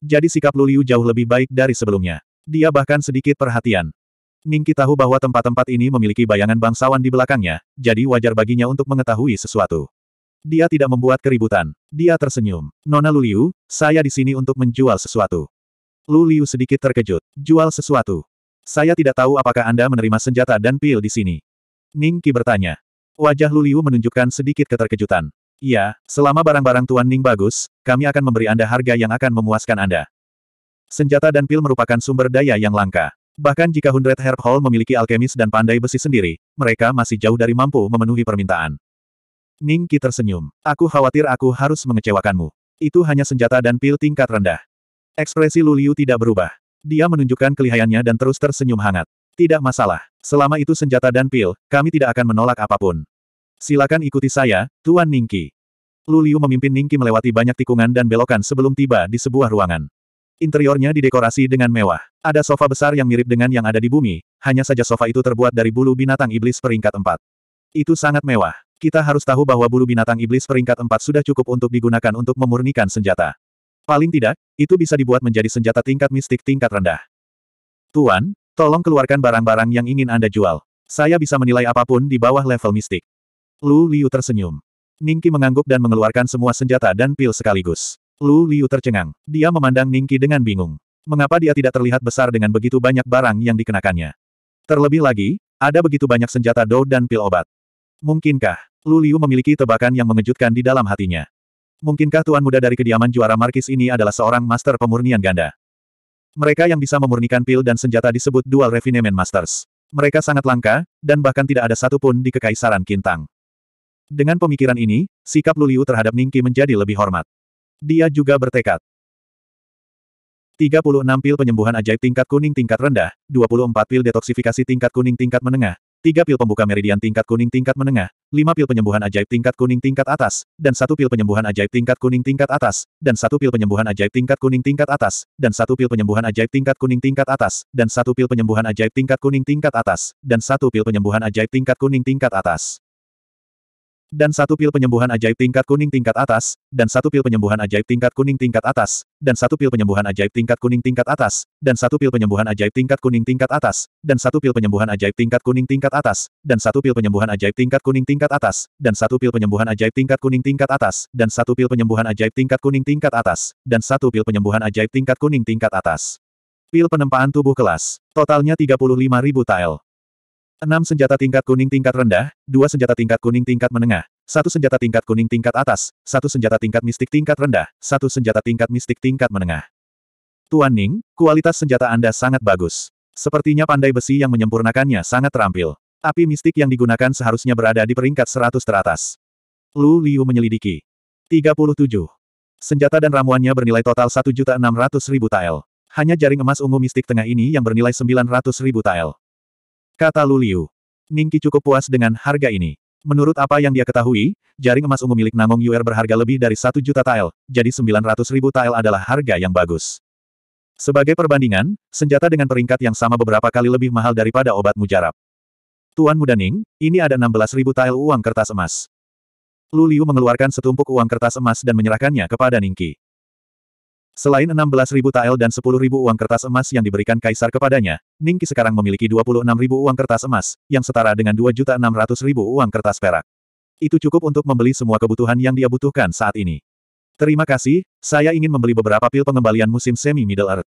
Jadi sikap Luliu jauh lebih baik dari sebelumnya. Dia bahkan sedikit perhatian. Ningki tahu bahwa tempat-tempat ini memiliki bayangan bangsawan di belakangnya, jadi wajar baginya untuk mengetahui sesuatu. Dia tidak membuat keributan. Dia tersenyum. Nona Luliu, saya di sini untuk menjual sesuatu. Luliu sedikit terkejut. Jual sesuatu. Saya tidak tahu apakah Anda menerima senjata dan pil di sini. Ning Qi bertanya. Wajah Luliu menunjukkan sedikit keterkejutan. Ya, selama barang-barang Tuan Ning bagus, kami akan memberi Anda harga yang akan memuaskan Anda. Senjata dan pil merupakan sumber daya yang langka. Bahkan jika Hundred Herb Hall memiliki alkemis dan pandai besi sendiri, mereka masih jauh dari mampu memenuhi permintaan. Ning Qi tersenyum. Aku khawatir aku harus mengecewakanmu. Itu hanya senjata dan pil tingkat rendah. Ekspresi Luliu tidak berubah. Dia menunjukkan kelihayannya dan terus tersenyum hangat. Tidak masalah. Selama itu senjata dan pil, kami tidak akan menolak apapun. Silakan ikuti saya, Tuan Ningki. Luliu memimpin Ningki melewati banyak tikungan dan belokan sebelum tiba di sebuah ruangan. Interiornya didekorasi dengan mewah. Ada sofa besar yang mirip dengan yang ada di bumi, hanya saja sofa itu terbuat dari bulu binatang iblis peringkat 4. Itu sangat mewah. Kita harus tahu bahwa bulu binatang iblis peringkat 4 sudah cukup untuk digunakan untuk memurnikan senjata. Paling tidak, itu bisa dibuat menjadi senjata tingkat mistik tingkat rendah. Tuan, tolong keluarkan barang-barang yang ingin Anda jual. Saya bisa menilai apapun di bawah level mistik. Lu Liu tersenyum. Ningki mengangguk dan mengeluarkan semua senjata dan pil sekaligus. Lu Liu tercengang. Dia memandang Ningki dengan bingung. Mengapa dia tidak terlihat besar dengan begitu banyak barang yang dikenakannya? Terlebih lagi, ada begitu banyak senjata dou dan pil obat. Mungkinkah, Lu Liu memiliki tebakan yang mengejutkan di dalam hatinya. Mungkinkah tuan muda dari kediaman juara Markis ini adalah seorang master pemurnian ganda? Mereka yang bisa memurnikan pil dan senjata disebut dual refinement masters. Mereka sangat langka, dan bahkan tidak ada satupun di Kekaisaran Kintang. Dengan pemikiran ini, sikap Luliu terhadap Ningki menjadi lebih hormat. Dia juga bertekad. 36 pil penyembuhan ajaib tingkat kuning tingkat rendah, 24 pil detoksifikasi tingkat kuning tingkat menengah, tiga pil pembuka meridian tingkat kuning tingkat menengah, lima pil penyembuhan ajaib tingkat kuning tingkat atas, dan satu pil penyembuhan ajaib tingkat kuning tingkat atas, dan satu pil penyembuhan ajaib tingkat kuning tingkat atas, dan satu pil penyembuhan ajaib tingkat kuning tingkat atas, dan satu pil penyembuhan ajaib tingkat kuning tingkat atas, dan satu pil penyembuhan ajaib tingkat kuning tingkat atas dan satu pil penyembuhan ajaib tingkat kuning tingkat atas, dan satu pil penyembuhan ajaib tingkat kuning tingkat atas, dan satu pil penyembuhan ajaib tingkat kuning tingkat atas, dan satu pil penyembuhan ajaib tingkat kuning tingkat atas, dan satu pil penyembuhan ajaib tingkat kuning tingkat atas, dan satu pil penyembuhan ajaib tingkat kuning tingkat atas, dan satu pil penyembuhan ajaib tingkat kuning tingkat atas, dan satu pil penyembuhan ajaib tingkat kuning tingkat atas, dan satu pil penyembuhan ajaib tingkat kuning tingkat atas. Pil penempaan tubuh kelas. Totalnya 35.000 tile. 6 senjata tingkat kuning tingkat rendah, 2 senjata tingkat kuning tingkat menengah, 1 senjata tingkat kuning tingkat atas, 1 senjata tingkat mistik tingkat rendah, 1 senjata tingkat mistik tingkat menengah. Tuan Ning, kualitas senjata Anda sangat bagus. Sepertinya pandai besi yang menyempurnakannya sangat terampil. Api mistik yang digunakan seharusnya berada di peringkat 100 teratas. Lu Liu menyelidiki. 37. Senjata dan ramuannya bernilai total 1.600.000 tael. Hanya jaring emas ungu mistik tengah ini yang bernilai 900.000 tael. Kata Luliu. Ningki cukup puas dengan harga ini. Menurut apa yang dia ketahui, jaring emas ungu milik Namong Yuer berharga lebih dari 1 juta tael, jadi 900 ribu tael adalah harga yang bagus. Sebagai perbandingan, senjata dengan peringkat yang sama beberapa kali lebih mahal daripada obat mujarab. Tuan Muda Ning, ini ada 16 ribu tael uang kertas emas. Luliu mengeluarkan setumpuk uang kertas emas dan menyerahkannya kepada Ningki. Selain 16.000 tael dan 10.000 uang kertas emas yang diberikan kaisar kepadanya, Ningki sekarang memiliki 26.000 uang kertas emas, yang setara dengan 2.600.000 uang kertas perak. Itu cukup untuk membeli semua kebutuhan yang dia butuhkan saat ini. Terima kasih, saya ingin membeli beberapa pil pengembalian musim semi Middle Earth.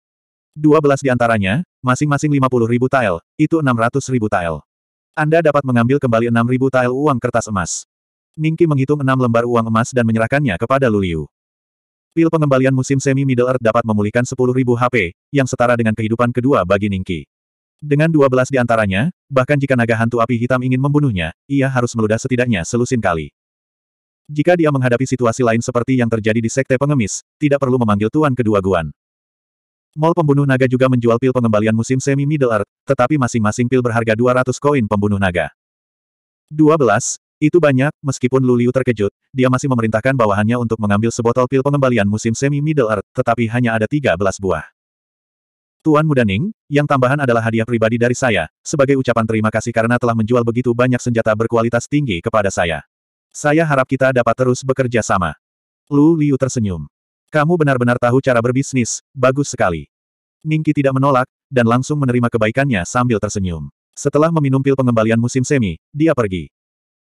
12 di antaranya, masing-masing 50.000 tael, itu 600.000 tael. Anda dapat mengambil kembali 6.000 tael uang kertas emas. Ningki menghitung 6 lembar uang emas dan menyerahkannya kepada Luliu. Pil pengembalian musim semi Middle Earth dapat memulihkan 10.000 HP, yang setara dengan kehidupan kedua bagi Ningki. Dengan 12 di antaranya, bahkan jika naga hantu api hitam ingin membunuhnya, ia harus meludah setidaknya selusin kali. Jika dia menghadapi situasi lain seperti yang terjadi di Sekte Pengemis, tidak perlu memanggil Tuan Kedua Guan. Mall pembunuh naga juga menjual pil pengembalian musim semi Middle Earth, tetapi masing-masing pil berharga 200 koin pembunuh naga. 12. Itu banyak, meskipun Luliu terkejut, dia masih memerintahkan bawahannya untuk mengambil sebotol pil pengembalian musim semi Middle Earth, tetapi hanya ada 13 buah. Tuan Muda Ning, yang tambahan adalah hadiah pribadi dari saya, sebagai ucapan terima kasih karena telah menjual begitu banyak senjata berkualitas tinggi kepada saya. Saya harap kita dapat terus bekerja sama. Lu Liu tersenyum. Kamu benar-benar tahu cara berbisnis, bagus sekali. Ningki tidak menolak, dan langsung menerima kebaikannya sambil tersenyum. Setelah meminum pil pengembalian musim semi, dia pergi.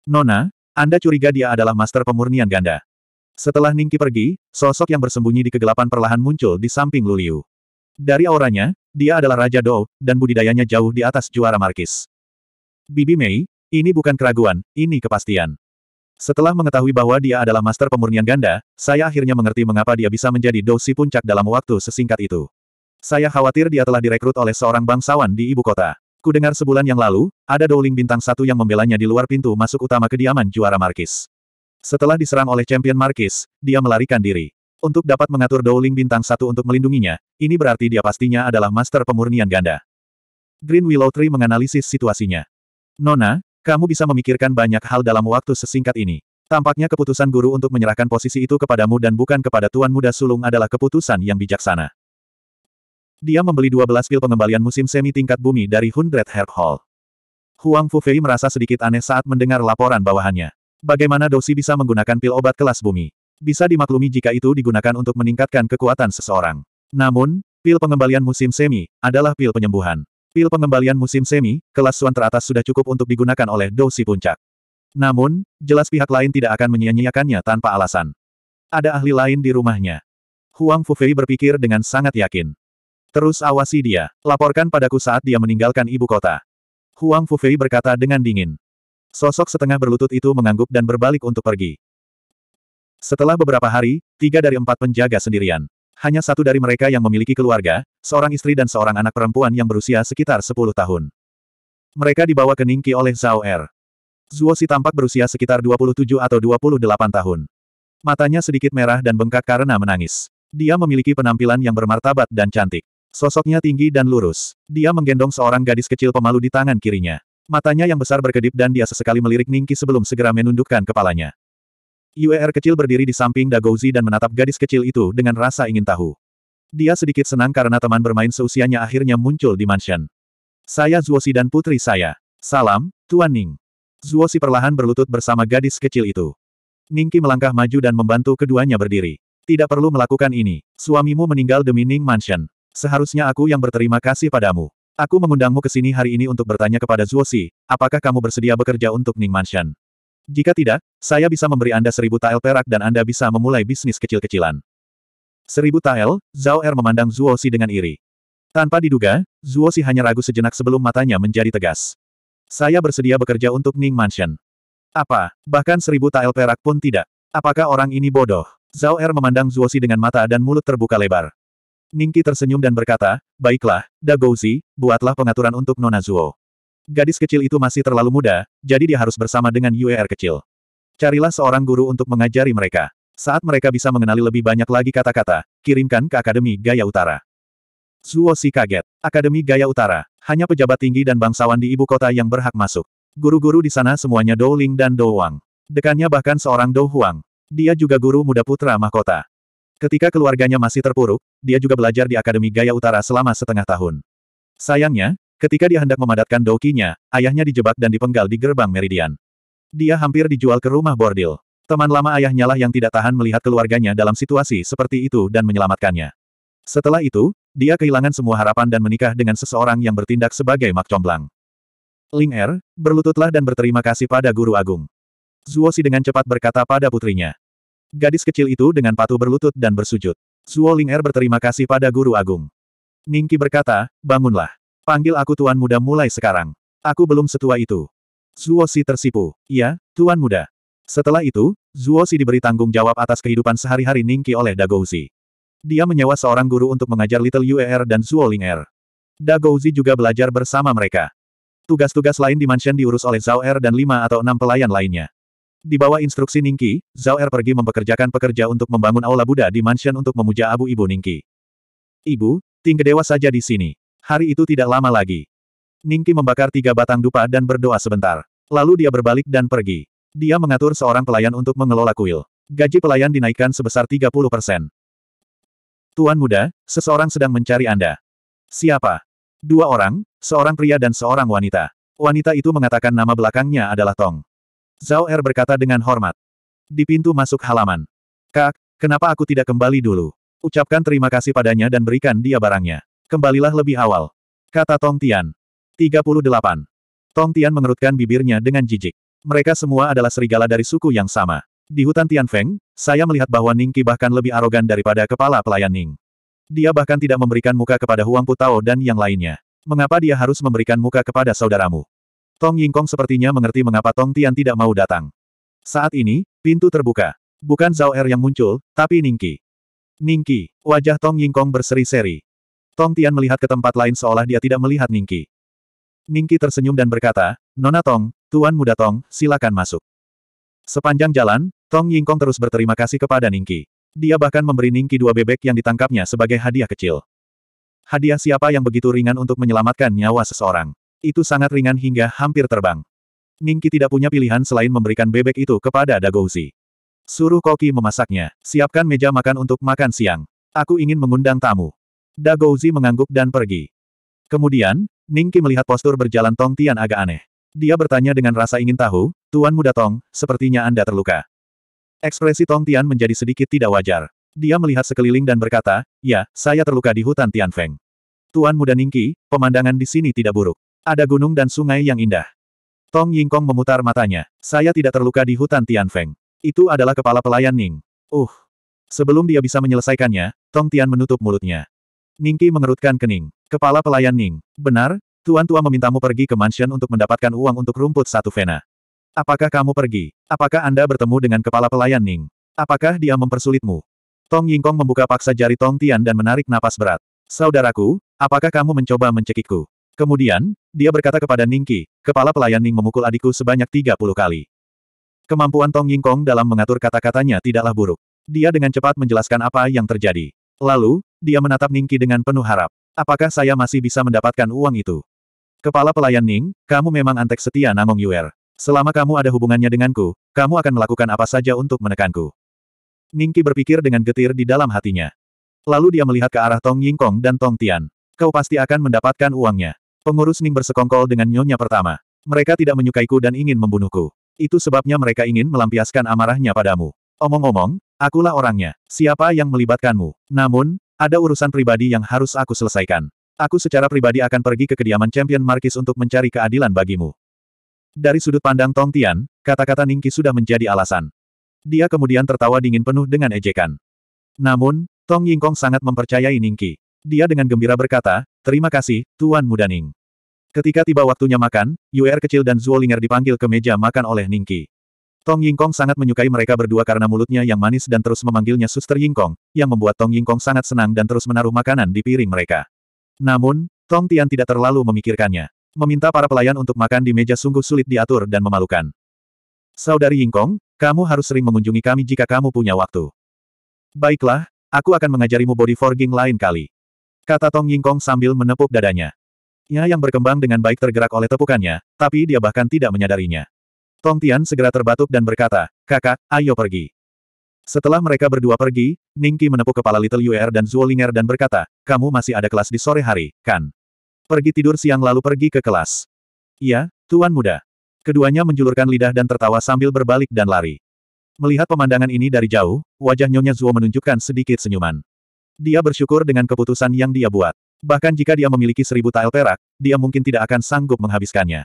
Nona, Anda curiga dia adalah master pemurnian ganda. Setelah Ningki pergi, sosok yang bersembunyi di kegelapan perlahan muncul di samping Luliu. Dari auranya, dia adalah Raja Dou, dan budidayanya jauh di atas juara Markis. Bibi Mei, ini bukan keraguan, ini kepastian. Setelah mengetahui bahwa dia adalah master pemurnian ganda, saya akhirnya mengerti mengapa dia bisa menjadi dosi puncak dalam waktu sesingkat itu. Saya khawatir dia telah direkrut oleh seorang bangsawan di ibu kota. Ku dengar sebulan yang lalu, ada Dowling bintang satu yang membelanya di luar pintu masuk utama kediaman juara Markis. Setelah diserang oleh champion Markis, dia melarikan diri. Untuk dapat mengatur Dowling bintang satu untuk melindunginya, ini berarti dia pastinya adalah master pemurnian ganda. Green Willow Tree menganalisis situasinya. Nona, kamu bisa memikirkan banyak hal dalam waktu sesingkat ini. Tampaknya keputusan guru untuk menyerahkan posisi itu kepadamu dan bukan kepada tuan muda sulung adalah keputusan yang bijaksana. Dia membeli 12 pil pengembalian musim semi tingkat bumi dari Hundred Herb Hall. Huang Fufei merasa sedikit aneh saat mendengar laporan bawahannya. Bagaimana dosi bisa menggunakan pil obat kelas bumi? Bisa dimaklumi jika itu digunakan untuk meningkatkan kekuatan seseorang. Namun, pil pengembalian musim semi adalah pil penyembuhan. Pil pengembalian musim semi, kelas suan teratas sudah cukup untuk digunakan oleh dosi puncak. Namun, jelas pihak lain tidak akan menyia-nyiakannya tanpa alasan. Ada ahli lain di rumahnya. Huang Fufei berpikir dengan sangat yakin. Terus awasi dia. Laporkan padaku saat dia meninggalkan ibu kota. Huang Fufei berkata dengan dingin. Sosok setengah berlutut itu mengangguk dan berbalik untuk pergi. Setelah beberapa hari, tiga dari empat penjaga sendirian. Hanya satu dari mereka yang memiliki keluarga, seorang istri dan seorang anak perempuan yang berusia sekitar 10 tahun. Mereka dibawa ke Ningki oleh Zhao Er. Zuo Si tampak berusia sekitar 27 atau 28 tahun. Matanya sedikit merah dan bengkak karena menangis. Dia memiliki penampilan yang bermartabat dan cantik. Sosoknya tinggi dan lurus. Dia menggendong seorang gadis kecil pemalu di tangan kirinya. Matanya yang besar berkedip dan dia sesekali melirik Ningki sebelum segera menundukkan kepalanya. UER kecil berdiri di samping Dagouzi dan menatap gadis kecil itu dengan rasa ingin tahu. Dia sedikit senang karena teman bermain seusianya akhirnya muncul di mansion. Saya Zuosi dan putri saya. Salam, Tuan Ning. Zuosi perlahan berlutut bersama gadis kecil itu. Ningki melangkah maju dan membantu keduanya berdiri. Tidak perlu melakukan ini. Suamimu meninggal demi Ning Mansion. Seharusnya aku yang berterima kasih padamu. Aku mengundangmu ke sini hari ini untuk bertanya kepada Zuosi, apakah kamu bersedia bekerja untuk Ning Mansion? Jika tidak, saya bisa memberi Anda seribu tael perak dan Anda bisa memulai bisnis kecil-kecilan. Seribu tael, Zhao Er memandang Zuosi dengan iri. Tanpa diduga, Zuosi hanya ragu sejenak sebelum matanya menjadi tegas. Saya bersedia bekerja untuk Ning Mansion. Apa, bahkan seribu tael perak pun tidak. Apakah orang ini bodoh? Zhao Er memandang Zuosi dengan mata dan mulut terbuka lebar. Ningki tersenyum dan berkata, baiklah, Dagouzi, buatlah pengaturan untuk Nona Zuo. Gadis kecil itu masih terlalu muda, jadi dia harus bersama dengan UER kecil. Carilah seorang guru untuk mengajari mereka. Saat mereka bisa mengenali lebih banyak lagi kata-kata, kirimkan ke Akademi Gaya Utara. Zuo Si kaget. Akademi Gaya Utara. Hanya pejabat tinggi dan bangsawan di ibu kota yang berhak masuk. Guru-guru di sana semuanya Dou Ling dan Dou Wang. Dekannya bahkan seorang Dou Huang. Dia juga guru muda putra mahkota. Ketika keluarganya masih terpuruk, dia juga belajar di Akademi Gaya Utara selama setengah tahun. Sayangnya, ketika dia hendak memadatkan dokinya, ayahnya dijebak dan dipenggal di gerbang Meridian. Dia hampir dijual ke rumah bordil. Teman lama ayahnya lah yang tidak tahan melihat keluarganya dalam situasi seperti itu dan menyelamatkannya. Setelah itu, dia kehilangan semua harapan dan menikah dengan seseorang yang bertindak sebagai mak comblang. Ling Er, berlututlah dan berterima kasih pada guru agung. Si dengan cepat berkata pada putrinya. Gadis kecil itu dengan patuh berlutut dan bersujud. Zuo Ling'er berterima kasih pada Guru Agung. Ningki berkata, bangunlah. Panggil aku Tuan Muda mulai sekarang. Aku belum setua itu. Zuo Si tersipu. Iya, Tuan Muda. Setelah itu, Zuo Si diberi tanggung jawab atas kehidupan sehari-hari Ningki oleh Dagouzi. Dia menyewa seorang guru untuk mengajar Little UER dan Zuo Ling'er. Er. Dagouzi juga belajar bersama mereka. Tugas-tugas lain di mansion diurus oleh Zhao Er dan lima atau enam pelayan lainnya. Di bawah instruksi Ningki, Zhao Er pergi mempekerjakan pekerja untuk membangun aula Buddha di mansion untuk memuja abu ibu Ningki. Ibu, tinggi dewa saja di sini. Hari itu tidak lama lagi. Ningki membakar tiga batang dupa dan berdoa sebentar. Lalu dia berbalik dan pergi. Dia mengatur seorang pelayan untuk mengelola kuil. Gaji pelayan dinaikkan sebesar 30 persen. Tuan muda, seseorang sedang mencari Anda. Siapa? Dua orang, seorang pria dan seorang wanita. Wanita itu mengatakan nama belakangnya adalah Tong. Zhao Er berkata dengan hormat. Di pintu masuk halaman. Kak, kenapa aku tidak kembali dulu? Ucapkan terima kasih padanya dan berikan dia barangnya. Kembalilah lebih awal. Kata Tong Tian. 38. Tong Tian mengerutkan bibirnya dengan jijik. Mereka semua adalah serigala dari suku yang sama. Di hutan Tian Feng, saya melihat bahwa Ning Qi bahkan lebih arogan daripada kepala pelayan Ning. Dia bahkan tidak memberikan muka kepada Huang Putao dan yang lainnya. Mengapa dia harus memberikan muka kepada saudaramu? Tong Yingkong sepertinya mengerti mengapa Tong Tian tidak mau datang. Saat ini, pintu terbuka. Bukan Zhao Er yang muncul, tapi Ningqi. Ningqi, wajah Tong Yingkong berseri-seri. Tong Tian melihat ke tempat lain seolah dia tidak melihat Ningqi. Ningqi tersenyum dan berkata, Nona Tong, Tuan Muda Tong, silakan masuk. Sepanjang jalan, Tong Yingkong terus berterima kasih kepada Ningqi. Dia bahkan memberi Ningqi dua bebek yang ditangkapnya sebagai hadiah kecil. Hadiah siapa yang begitu ringan untuk menyelamatkan nyawa seseorang. Itu sangat ringan hingga hampir terbang. Ningki tidak punya pilihan selain memberikan bebek itu kepada Dagouzi. Suruh Koki memasaknya, siapkan meja makan untuk makan siang. Aku ingin mengundang tamu. Dagouzi mengangguk dan pergi. Kemudian, Ningki melihat postur berjalan Tong Tian agak aneh. Dia bertanya dengan rasa ingin tahu, Tuan Muda Tong, sepertinya Anda terluka. Ekspresi Tong Tian menjadi sedikit tidak wajar. Dia melihat sekeliling dan berkata, ya, saya terluka di hutan Tian Feng. Tuan Muda Ningki, pemandangan di sini tidak buruk. Ada gunung dan sungai yang indah. Tong Yingkong memutar matanya. Saya tidak terluka di hutan Tianfeng. Itu adalah kepala pelayan Ning. Uh. Sebelum dia bisa menyelesaikannya, Tong Tian menutup mulutnya. Ningki mengerutkan kening. Kepala pelayan Ning. Benar, Tuan Tua memintamu pergi ke mansion untuk mendapatkan uang untuk rumput satu vena. Apakah kamu pergi? Apakah Anda bertemu dengan kepala pelayan Ning? Apakah dia mempersulitmu? Tong Yingkong membuka paksa jari Tong Tian dan menarik napas berat. Saudaraku, apakah kamu mencoba mencekikku? Kemudian, dia berkata kepada Ningqi, kepala pelayan Ning memukul adikku sebanyak 30 kali. Kemampuan Tong Yingkong dalam mengatur kata-katanya tidaklah buruk. Dia dengan cepat menjelaskan apa yang terjadi. Lalu, dia menatap Ningqi dengan penuh harap. Apakah saya masih bisa mendapatkan uang itu? Kepala pelayan Ning, kamu memang antek setia Namong Yuer. Selama kamu ada hubungannya denganku, kamu akan melakukan apa saja untuk menekanku. Ningki berpikir dengan getir di dalam hatinya. Lalu dia melihat ke arah Tong Yingkong dan Tong Tian. Kau pasti akan mendapatkan uangnya. Pengurus Ning bersekongkol dengan nyonya pertama. Mereka tidak menyukaiku dan ingin membunuhku. Itu sebabnya mereka ingin melampiaskan amarahnya padamu. Omong-omong, akulah orangnya. Siapa yang melibatkanmu? Namun, ada urusan pribadi yang harus aku selesaikan. Aku secara pribadi akan pergi ke kediaman Champion Markis untuk mencari keadilan bagimu. Dari sudut pandang Tong Tian, kata-kata Ningki sudah menjadi alasan. Dia kemudian tertawa dingin penuh dengan ejekan. Namun, Tong Yingkong sangat mempercayai Ningki. Dia dengan gembira berkata, terima kasih, Tuan Muda Ning. Ketika tiba waktunya makan, Yuer kecil dan Zuolinger dipanggil ke meja makan oleh Ningki. Tong Yingkong sangat menyukai mereka berdua karena mulutnya yang manis dan terus memanggilnya Suster Yingkong, yang membuat Tong Yingkong sangat senang dan terus menaruh makanan di piring mereka. Namun, Tong Tian tidak terlalu memikirkannya. Meminta para pelayan untuk makan di meja sungguh sulit diatur dan memalukan. Saudari Yingkong, kamu harus sering mengunjungi kami jika kamu punya waktu. Baiklah, aku akan mengajarimu body forging lain kali. Kata Tong Yingkong sambil menepuk dadanya. Nya yang berkembang dengan baik tergerak oleh tepukannya, tapi dia bahkan tidak menyadarinya. Tong Tian segera terbatuk dan berkata, kakak, ayo pergi. Setelah mereka berdua pergi, Ningki menepuk kepala Little Yuer dan Ling'er dan berkata, kamu masih ada kelas di sore hari, kan? Pergi tidur siang lalu pergi ke kelas. Iya, Tuan Muda. Keduanya menjulurkan lidah dan tertawa sambil berbalik dan lari. Melihat pemandangan ini dari jauh, wajah Nyonya Zuo menunjukkan sedikit senyuman. Dia bersyukur dengan keputusan yang dia buat. Bahkan jika dia memiliki seribu tael perak, dia mungkin tidak akan sanggup menghabiskannya.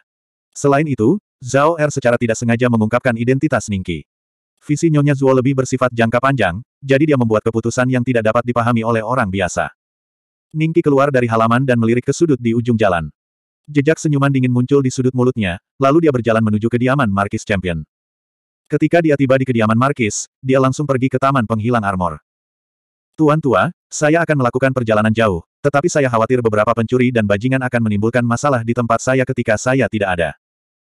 Selain itu, Zhao Er secara tidak sengaja mengungkapkan identitas Ningki. Visi Nyonya Zuo lebih bersifat jangka panjang, jadi dia membuat keputusan yang tidak dapat dipahami oleh orang biasa. Ningki keluar dari halaman dan melirik ke sudut di ujung jalan. Jejak senyuman dingin muncul di sudut mulutnya, lalu dia berjalan menuju kediaman Markis Champion. Ketika dia tiba di kediaman Markis, dia langsung pergi ke taman penghilang armor. Tuan tua, saya akan melakukan perjalanan jauh, tetapi saya khawatir beberapa pencuri dan bajingan akan menimbulkan masalah di tempat saya ketika saya tidak ada.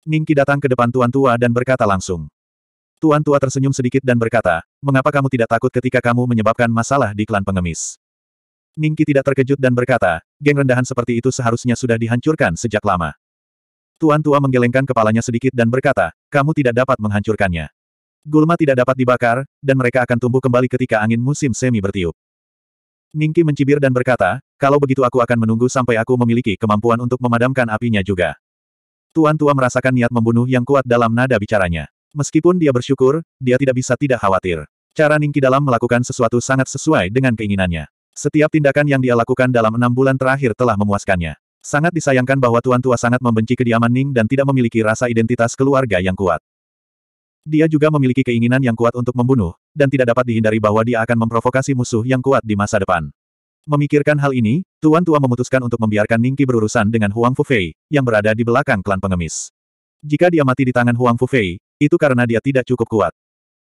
Ningki datang ke depan Tuan Tua dan berkata langsung. Tuan Tua tersenyum sedikit dan berkata, mengapa kamu tidak takut ketika kamu menyebabkan masalah di klan pengemis? Ningki tidak terkejut dan berkata, geng rendahan seperti itu seharusnya sudah dihancurkan sejak lama. Tuan Tua menggelengkan kepalanya sedikit dan berkata, kamu tidak dapat menghancurkannya. Gulma tidak dapat dibakar, dan mereka akan tumbuh kembali ketika angin musim semi bertiup. Ningki mencibir dan berkata, kalau begitu aku akan menunggu sampai aku memiliki kemampuan untuk memadamkan apinya juga. Tuan tua merasakan niat membunuh yang kuat dalam nada bicaranya. Meskipun dia bersyukur, dia tidak bisa tidak khawatir. Cara Ningki dalam melakukan sesuatu sangat sesuai dengan keinginannya. Setiap tindakan yang dia lakukan dalam enam bulan terakhir telah memuaskannya. Sangat disayangkan bahwa Tuan Tua sangat membenci kediaman Ning dan tidak memiliki rasa identitas keluarga yang kuat. Dia juga memiliki keinginan yang kuat untuk membunuh, dan tidak dapat dihindari bahwa dia akan memprovokasi musuh yang kuat di masa depan. Memikirkan hal ini, Tuan Tua memutuskan untuk membiarkan Ningki berurusan dengan Huang Fufei, yang berada di belakang klan pengemis. Jika dia mati di tangan Huang Fufei, itu karena dia tidak cukup kuat.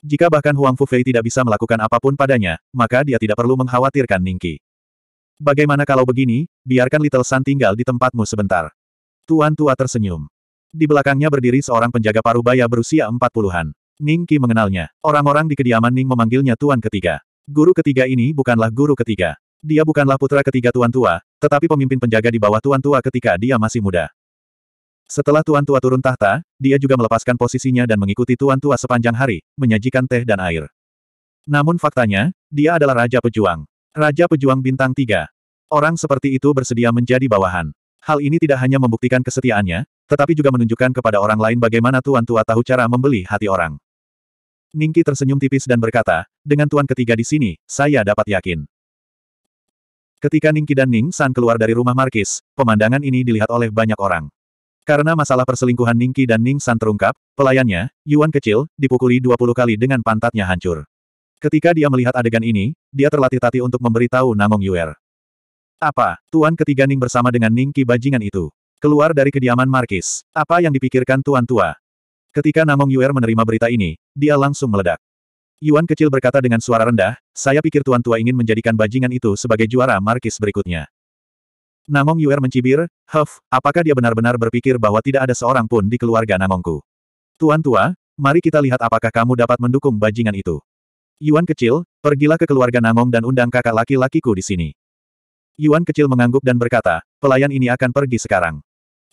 Jika bahkan Huang Fufei tidak bisa melakukan apapun padanya, maka dia tidak perlu mengkhawatirkan Ningki. Bagaimana kalau begini, biarkan Little Sun tinggal di tempatmu sebentar. Tuan Tua tersenyum. Di belakangnya berdiri seorang penjaga parubaya berusia empat puluhan. Ning Qi mengenalnya. Orang-orang di kediaman Ning memanggilnya Tuan Ketiga. Guru ketiga ini bukanlah guru ketiga. Dia bukanlah putra ketiga Tuan Tua, tetapi pemimpin penjaga di bawah Tuan Tua ketika dia masih muda. Setelah Tuan Tua turun tahta, dia juga melepaskan posisinya dan mengikuti Tuan Tua sepanjang hari, menyajikan teh dan air. Namun faktanya, dia adalah Raja Pejuang. Raja Pejuang Bintang Tiga. Orang seperti itu bersedia menjadi bawahan. Hal ini tidak hanya membuktikan kesetiaannya, tetapi juga menunjukkan kepada orang lain bagaimana tuan tua tahu cara membeli hati orang. Ningki tersenyum tipis dan berkata, dengan tuan ketiga di sini, saya dapat yakin. Ketika Ningki dan Ning San keluar dari rumah Markis, pemandangan ini dilihat oleh banyak orang. Karena masalah perselingkuhan Ningki dan Ning San terungkap, pelayannya, Yuan kecil, dipukuli 20 kali dengan pantatnya hancur. Ketika dia melihat adegan ini, dia terlatih tati untuk memberitahu Namong Yuer. Apa, Tuan ketiga Ning bersama dengan Ningki bajingan itu? Keluar dari kediaman Markis. Apa yang dipikirkan Tuan Tua? Ketika Namong Yuer menerima berita ini, dia langsung meledak. Yuan kecil berkata dengan suara rendah, saya pikir Tuan Tua ingin menjadikan bajingan itu sebagai juara Markis berikutnya. Namong Yuer mencibir, Huff, apakah dia benar-benar berpikir bahwa tidak ada seorang pun di keluarga Namongku? Tuan Tua, mari kita lihat apakah kamu dapat mendukung bajingan itu. Yuan kecil, pergilah ke keluarga Namong dan undang kakak laki-lakiku di sini. Yuan kecil mengangguk dan berkata, pelayan ini akan pergi sekarang.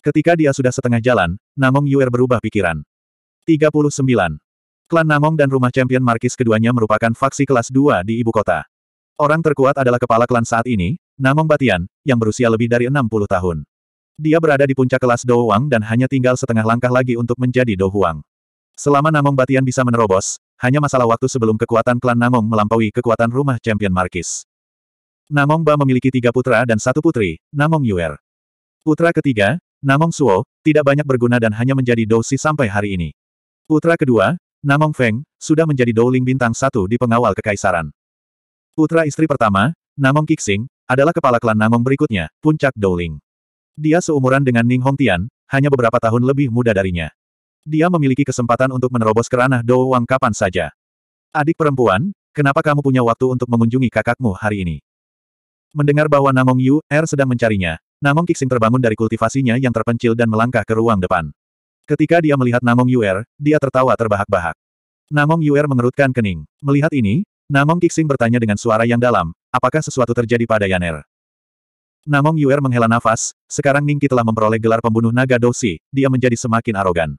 Ketika dia sudah setengah jalan, Namong Yuer berubah pikiran. 39. Klan Namong dan rumah champion Markis keduanya merupakan faksi kelas 2 di ibu kota. Orang terkuat adalah kepala klan saat ini, Namong Batian, yang berusia lebih dari 60 tahun. Dia berada di puncak kelas Dou dan hanya tinggal setengah langkah lagi untuk menjadi Dou Selama Namong Batian bisa menerobos, hanya masalah waktu sebelum kekuatan klan Namong melampaui kekuatan rumah champion Markis. Namong Ba memiliki tiga putra dan satu putri, Namong Yuer. Putra ketiga, Namong Suo, tidak banyak berguna dan hanya menjadi dosi sampai hari ini. Putra kedua, Namong Feng, sudah menjadi Douling bintang satu di pengawal kekaisaran. Putra istri pertama, Namong Kixing, adalah kepala klan Namong berikutnya, puncak Douling. Dia seumuran dengan Ning Hong Tian, hanya beberapa tahun lebih muda darinya. Dia memiliki kesempatan untuk menerobos kerana Dou Wang kapan saja. Adik perempuan, kenapa kamu punya waktu untuk mengunjungi kakakmu hari ini? Mendengar bahwa Namong Yu, Er sedang mencarinya, Namong Kixing terbangun dari kultivasinya yang terpencil dan melangkah ke ruang depan. Ketika dia melihat Namong Yu Er, dia tertawa terbahak-bahak. Namong Yu Er mengerutkan kening. Melihat ini, Namong Kixing bertanya dengan suara yang dalam, apakah sesuatu terjadi pada Yan Er? Namong Er menghela nafas, sekarang Ningki telah memperoleh gelar pembunuh naga dosi, dia menjadi semakin arogan.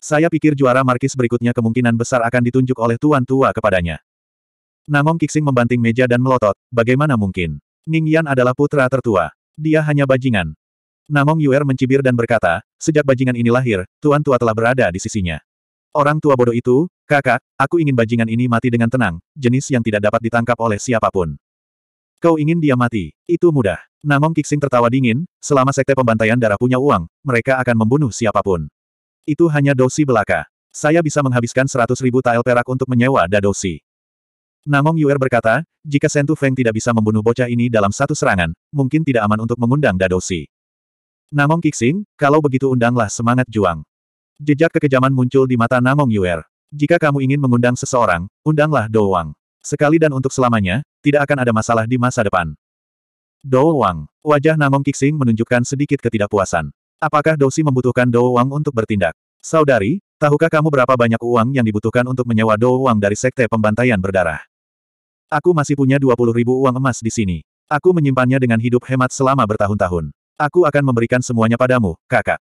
Saya pikir juara markis berikutnya kemungkinan besar akan ditunjuk oleh tuan tua kepadanya. Namong Kixing membanting meja dan melotot, bagaimana mungkin? Ning Yan adalah putra tertua. Dia hanya bajingan. Namong Yuer mencibir dan berkata, sejak bajingan ini lahir, tuan tua telah berada di sisinya. Orang tua bodoh itu, kakak, aku ingin bajingan ini mati dengan tenang, jenis yang tidak dapat ditangkap oleh siapapun. Kau ingin dia mati, itu mudah. Namong Kixing tertawa dingin, selama sekte pembantaian darah punya uang, mereka akan membunuh siapapun. Itu hanya dosi belaka. Saya bisa menghabiskan seratus ribu tael perak untuk menyewa dadosi. Namong Yuer berkata, jika Sentu Feng tidak bisa membunuh bocah ini dalam satu serangan, mungkin tidak aman untuk mengundang Dadosi. Namong Kixing, kalau begitu undanglah semangat juang. Jejak kekejaman muncul di mata Namong Yuer. Jika kamu ingin mengundang seseorang, undanglah Do Wang. Sekali dan untuk selamanya, tidak akan ada masalah di masa depan. Do Wang. Wajah Namong Kixing menunjukkan sedikit ketidakpuasan. Apakah Dosi membutuhkan Do Wang untuk bertindak? Saudari, tahukah kamu berapa banyak uang yang dibutuhkan untuk menyewa Do Wang dari sekte pembantaian berdarah? Aku masih punya 20 ribu uang emas di sini. Aku menyimpannya dengan hidup hemat selama bertahun-tahun. Aku akan memberikan semuanya padamu, kakak.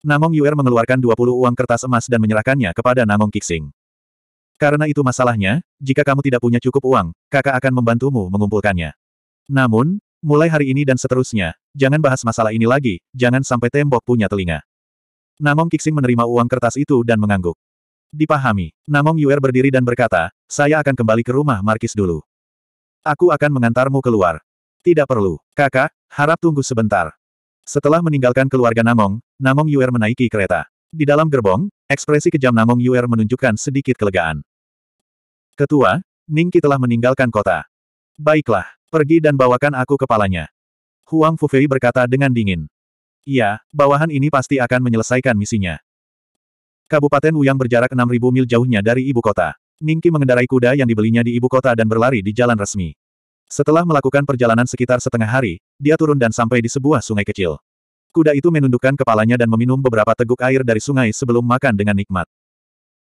Namong Yuer mengeluarkan 20 uang kertas emas dan menyerahkannya kepada Namong Kixing. Karena itu masalahnya, jika kamu tidak punya cukup uang, kakak akan membantumu mengumpulkannya. Namun, mulai hari ini dan seterusnya, jangan bahas masalah ini lagi, jangan sampai tembok punya telinga. Namong Kixing menerima uang kertas itu dan mengangguk. Dipahami. Namong Yuer berdiri dan berkata, saya akan kembali ke rumah Markis dulu. Aku akan mengantarmu keluar. Tidak perlu. Kakak, harap tunggu sebentar. Setelah meninggalkan keluarga Namong, Namong Yuer menaiki kereta. Di dalam gerbong, ekspresi kejam Namong Yuer menunjukkan sedikit kelegaan. Ketua, Ningki telah meninggalkan kota. Baiklah, pergi dan bawakan aku kepalanya. Huang Fufei berkata dengan dingin. Iya, bawahan ini pasti akan menyelesaikan misinya. Kabupaten Uyang berjarak 6.000 mil jauhnya dari ibu kota. Ningki mengendarai kuda yang dibelinya di ibu kota dan berlari di jalan resmi. Setelah melakukan perjalanan sekitar setengah hari, dia turun dan sampai di sebuah sungai kecil. Kuda itu menundukkan kepalanya dan meminum beberapa teguk air dari sungai sebelum makan dengan nikmat.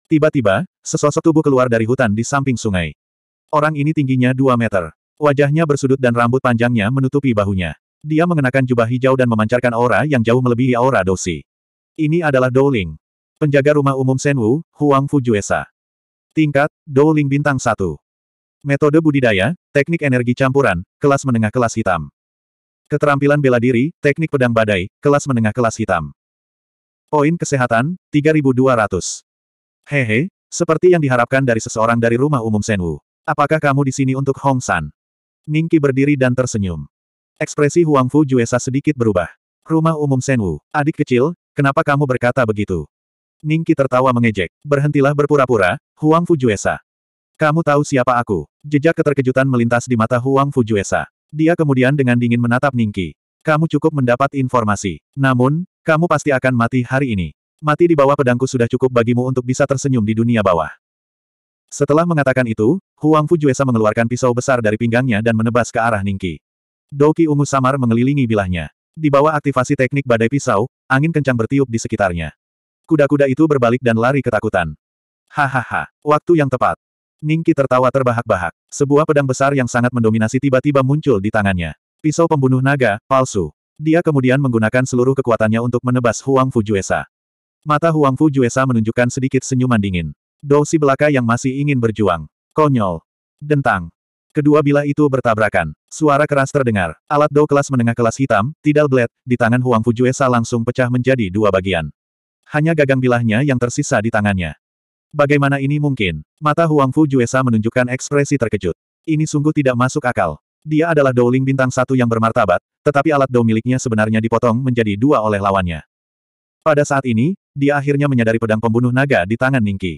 Tiba-tiba, sesosok tubuh keluar dari hutan di samping sungai. Orang ini tingginya 2 meter. Wajahnya bersudut dan rambut panjangnya menutupi bahunya. Dia mengenakan jubah hijau dan memancarkan aura yang jauh melebihi aura Dosi. Ini adalah Dowling. Penjaga rumah umum Senwu, Huang Juesa, Tingkat, Douling Bintang 1. Metode budidaya, teknik energi campuran, kelas menengah kelas hitam. Keterampilan bela diri, teknik pedang badai, kelas menengah kelas hitam. Poin kesehatan, 3200. Hehe, seperti yang diharapkan dari seseorang dari rumah umum Senwu. Apakah kamu di sini untuk Hong San? Ningki berdiri dan tersenyum. Ekspresi Huang Fu Juesa sedikit berubah. Rumah umum Senwu, adik kecil, kenapa kamu berkata begitu? Ningki tertawa mengejek. Berhentilah berpura-pura, Huang Fujuesa. Kamu tahu siapa aku? Jejak keterkejutan melintas di mata Huang Fujuesa. Dia kemudian dengan dingin menatap Ningki. Kamu cukup mendapat informasi. Namun, kamu pasti akan mati hari ini. Mati di bawah pedangku sudah cukup bagimu untuk bisa tersenyum di dunia bawah. Setelah mengatakan itu, Huang Fujuesa mengeluarkan pisau besar dari pinggangnya dan menebas ke arah Ningki. Doki ungu samar mengelilingi bilahnya. Di bawah aktivasi teknik badai pisau, angin kencang bertiup di sekitarnya. Kuda-kuda itu berbalik dan lari ketakutan. Hahaha, waktu yang tepat. Ningki tertawa terbahak-bahak. Sebuah pedang besar yang sangat mendominasi tiba-tiba muncul di tangannya. Pisau pembunuh naga, palsu. Dia kemudian menggunakan seluruh kekuatannya untuk menebas Huang Fujuesa. Mata Huang Fujuesa menunjukkan sedikit senyuman dingin. Dousi belaka yang masih ingin berjuang. Konyol. Dentang. Kedua bilah itu bertabrakan. Suara keras terdengar. Alat dou kelas menengah kelas hitam, Tidal Blade, di tangan Huang Fujuesa langsung pecah menjadi dua bagian hanya gagang bilahnya yang tersisa di tangannya. Bagaimana ini mungkin? Mata Huang Fu Juesa menunjukkan ekspresi terkejut. Ini sungguh tidak masuk akal. Dia adalah Douling bintang satu yang bermartabat, tetapi alat dou miliknya sebenarnya dipotong menjadi dua oleh lawannya. Pada saat ini, dia akhirnya menyadari pedang pembunuh naga di tangan Ningki.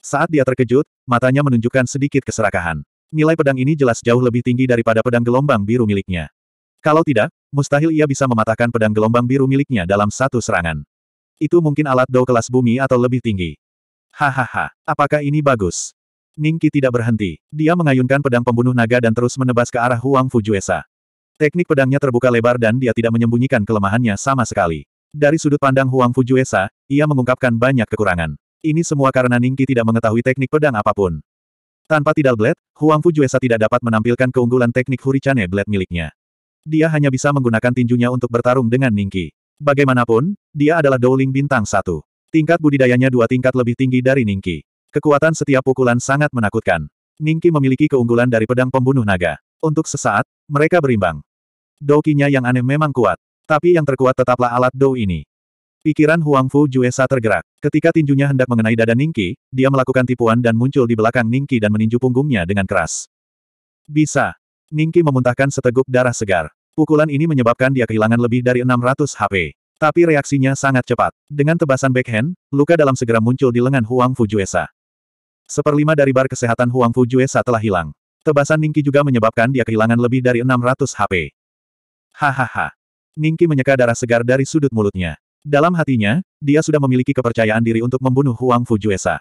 Saat dia terkejut, matanya menunjukkan sedikit keserakahan. Nilai pedang ini jelas jauh lebih tinggi daripada pedang gelombang biru miliknya. Kalau tidak, mustahil ia bisa mematahkan pedang gelombang biru miliknya dalam satu serangan. Itu mungkin alat dou kelas bumi atau lebih tinggi. Hahaha, apakah ini bagus? Ningki tidak berhenti. Dia mengayunkan pedang pembunuh naga dan terus menebas ke arah Huang Fujuesa. Teknik pedangnya terbuka lebar dan dia tidak menyembunyikan kelemahannya sama sekali. Dari sudut pandang Huang Fujuesa, ia mengungkapkan banyak kekurangan. Ini semua karena Ningki tidak mengetahui teknik pedang apapun. Tanpa Tidal Blade, Huang Fujuesa tidak dapat menampilkan keunggulan teknik Huricane Blade miliknya. Dia hanya bisa menggunakan tinjunya untuk bertarung dengan Ningki. Bagaimanapun, dia adalah Dowling bintang satu. Tingkat budidayanya dua tingkat lebih tinggi dari Ningki. Kekuatan setiap pukulan sangat menakutkan. Ningki memiliki keunggulan dari pedang pembunuh naga. Untuk sesaat, mereka berimbang. Doukinya yang aneh memang kuat. Tapi yang terkuat tetaplah alat dou ini. Pikiran Huang Fu Juesa tergerak. Ketika tinjunya hendak mengenai dada Ningki, dia melakukan tipuan dan muncul di belakang Ningki dan meninju punggungnya dengan keras. Bisa. Ningki memuntahkan seteguk darah segar. Pukulan ini menyebabkan dia kehilangan lebih dari 600 HP. Tapi reaksinya sangat cepat. Dengan tebasan backhand, luka dalam segera muncul di lengan Huang Fujuesa. Seperlima dari bar kesehatan Huang Fujuesa telah hilang. Tebasan Ningki juga menyebabkan dia kehilangan lebih dari 600 HP. Hahaha. Ningki menyeka darah segar dari sudut mulutnya. Dalam hatinya, dia sudah memiliki kepercayaan diri untuk membunuh Huang Fujuesa.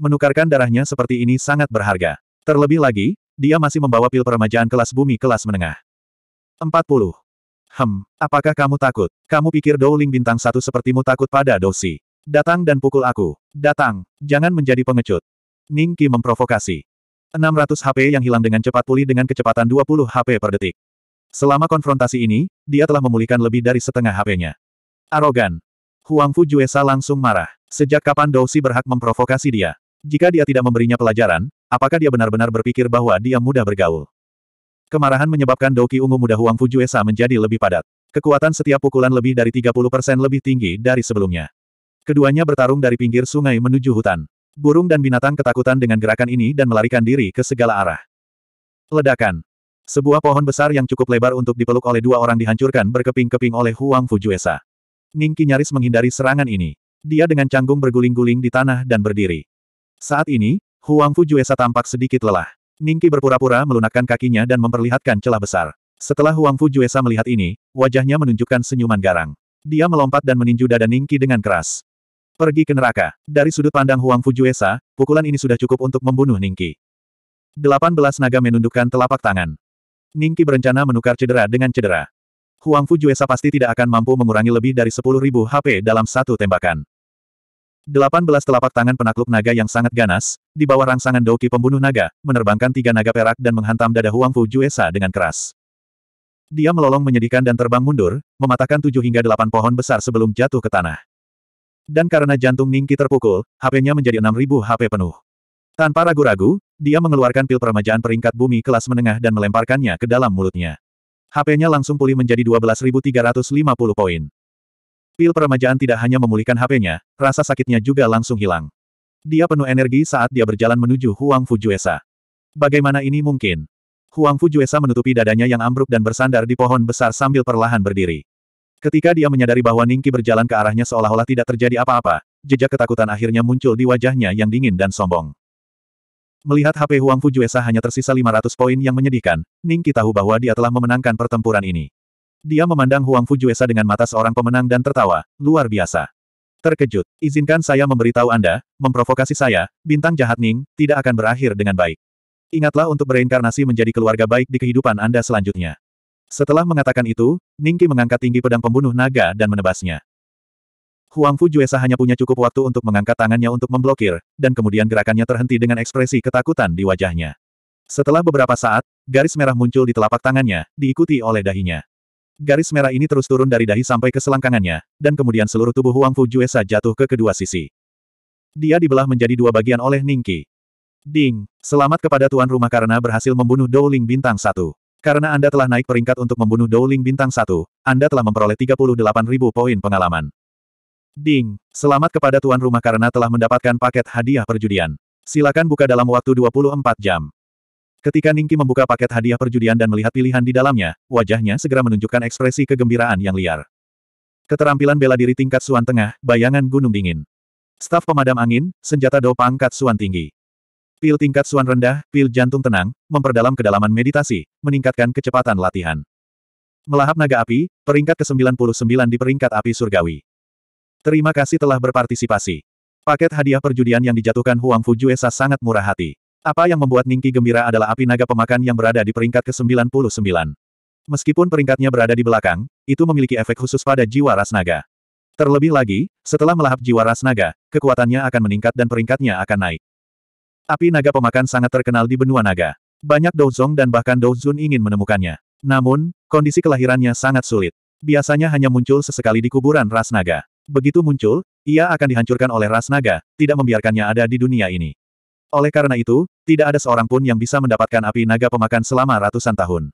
Menukarkan darahnya seperti ini sangat berharga. Terlebih lagi, dia masih membawa pil peremajaan kelas bumi kelas menengah. 40. Hem, apakah kamu takut? Kamu pikir Ling bintang satu sepertimu takut pada Dosi? Datang dan pukul aku. Datang, jangan menjadi pengecut. Ning Qi memprovokasi. 600 HP yang hilang dengan cepat pulih dengan kecepatan 20 HP per detik. Selama konfrontasi ini, dia telah memulihkan lebih dari setengah HP-nya. Arogan. Huang Fu Juesa langsung marah. Sejak kapan Douxi berhak memprovokasi dia? Jika dia tidak memberinya pelajaran, apakah dia benar-benar berpikir bahwa dia mudah bergaul? Kemarahan menyebabkan Doki ungu muda Huang Fujuesa menjadi lebih padat. Kekuatan setiap pukulan lebih dari 30% lebih tinggi dari sebelumnya. Keduanya bertarung dari pinggir sungai menuju hutan. Burung dan binatang ketakutan dengan gerakan ini dan melarikan diri ke segala arah. Ledakan. Sebuah pohon besar yang cukup lebar untuk dipeluk oleh dua orang dihancurkan berkeping-keping oleh Huang Fujuesa. Ningki nyaris menghindari serangan ini. Dia dengan canggung berguling-guling di tanah dan berdiri. Saat ini, Huang Fujuesa tampak sedikit lelah. Ningki berpura-pura melunakkan kakinya dan memperlihatkan celah besar. Setelah Huang Fu Juesa melihat ini, wajahnya menunjukkan senyuman garang. Dia melompat dan meninju dada Ningki dengan keras. Pergi ke neraka. Dari sudut pandang Huang Fu Juesa, pukulan ini sudah cukup untuk membunuh Ningki. 18 naga menundukkan telapak tangan. Ningki berencana menukar cedera dengan cedera. Huang Fu Juesa pasti tidak akan mampu mengurangi lebih dari 10.000 HP dalam satu tembakan. 18 telapak tangan penakluk naga yang sangat ganas, di bawah rangsangan Doki pembunuh naga, menerbangkan tiga naga perak dan menghantam dada Huang Fu Juesa dengan keras. Dia melolong menyedihkan dan terbang mundur, mematahkan tujuh hingga delapan pohon besar sebelum jatuh ke tanah. Dan karena jantung Ningki terpukul, HP-nya menjadi 6000 HP penuh. Tanpa ragu-ragu, dia mengeluarkan pil peremajaan peringkat bumi kelas menengah dan melemparkannya ke dalam mulutnya. HP-nya langsung pulih menjadi 12350 poin. Pil peremajaan tidak hanya memulihkan HP-nya, rasa sakitnya juga langsung hilang. Dia penuh energi saat dia berjalan menuju Huang Fu Juesa. Bagaimana ini mungkin? Huang Fu Juesa menutupi dadanya yang ambruk dan bersandar di pohon besar sambil perlahan berdiri. Ketika dia menyadari bahwa Ningki berjalan ke arahnya seolah-olah tidak terjadi apa-apa, jejak ketakutan akhirnya muncul di wajahnya yang dingin dan sombong. Melihat HP Huang Fu Juesa hanya tersisa 500 poin yang menyedihkan, Ningki tahu bahwa dia telah memenangkan pertempuran ini. Dia memandang Huang Fu Fujuesa dengan mata seorang pemenang dan tertawa, luar biasa. Terkejut, izinkan saya memberitahu Anda, memprovokasi saya, bintang jahat Ning, tidak akan berakhir dengan baik. Ingatlah untuk bereinkarnasi menjadi keluarga baik di kehidupan Anda selanjutnya. Setelah mengatakan itu, Ningki mengangkat tinggi pedang pembunuh naga dan menebasnya. Huang Fu Fujuesa hanya punya cukup waktu untuk mengangkat tangannya untuk memblokir, dan kemudian gerakannya terhenti dengan ekspresi ketakutan di wajahnya. Setelah beberapa saat, garis merah muncul di telapak tangannya, diikuti oleh dahinya. Garis merah ini terus turun dari dahi sampai ke selangkangannya, dan kemudian seluruh tubuh Huang Fu Juesa jatuh ke kedua sisi. Dia dibelah menjadi dua bagian oleh Qi. Ding, selamat kepada tuan rumah karena berhasil membunuh Dou Ling Bintang satu. Karena Anda telah naik peringkat untuk membunuh Dou Ling Bintang satu, Anda telah memperoleh 38.000 poin pengalaman. Ding, selamat kepada tuan rumah karena telah mendapatkan paket hadiah perjudian. Silakan buka dalam waktu 24 jam. Ketika Ningki membuka paket hadiah perjudian dan melihat pilihan di dalamnya, wajahnya segera menunjukkan ekspresi kegembiraan yang liar. Keterampilan bela diri tingkat Suan Tengah, bayangan gunung dingin. Staf pemadam angin, senjata do pangkat Suan tinggi. Pil tingkat Suan rendah, pil jantung tenang, memperdalam kedalaman meditasi, meningkatkan kecepatan latihan. Melahap naga api, peringkat ke-99 di peringkat api surgawi. Terima kasih telah berpartisipasi. Paket hadiah perjudian yang dijatuhkan Huang Fujuesa sangat murah hati. Apa yang membuat Ningki gembira adalah api naga pemakan yang berada di peringkat ke-99. Meskipun peringkatnya berada di belakang, itu memiliki efek khusus pada jiwa ras naga. Terlebih lagi, setelah melahap jiwa ras naga, kekuatannya akan meningkat dan peringkatnya akan naik. Api naga pemakan sangat terkenal di benua naga. Banyak Douzong dan bahkan Douzun ingin menemukannya. Namun, kondisi kelahirannya sangat sulit. Biasanya hanya muncul sesekali di kuburan ras naga. Begitu muncul, ia akan dihancurkan oleh ras naga, tidak membiarkannya ada di dunia ini. Oleh karena itu, tidak ada seorang pun yang bisa mendapatkan api naga pemakan selama ratusan tahun.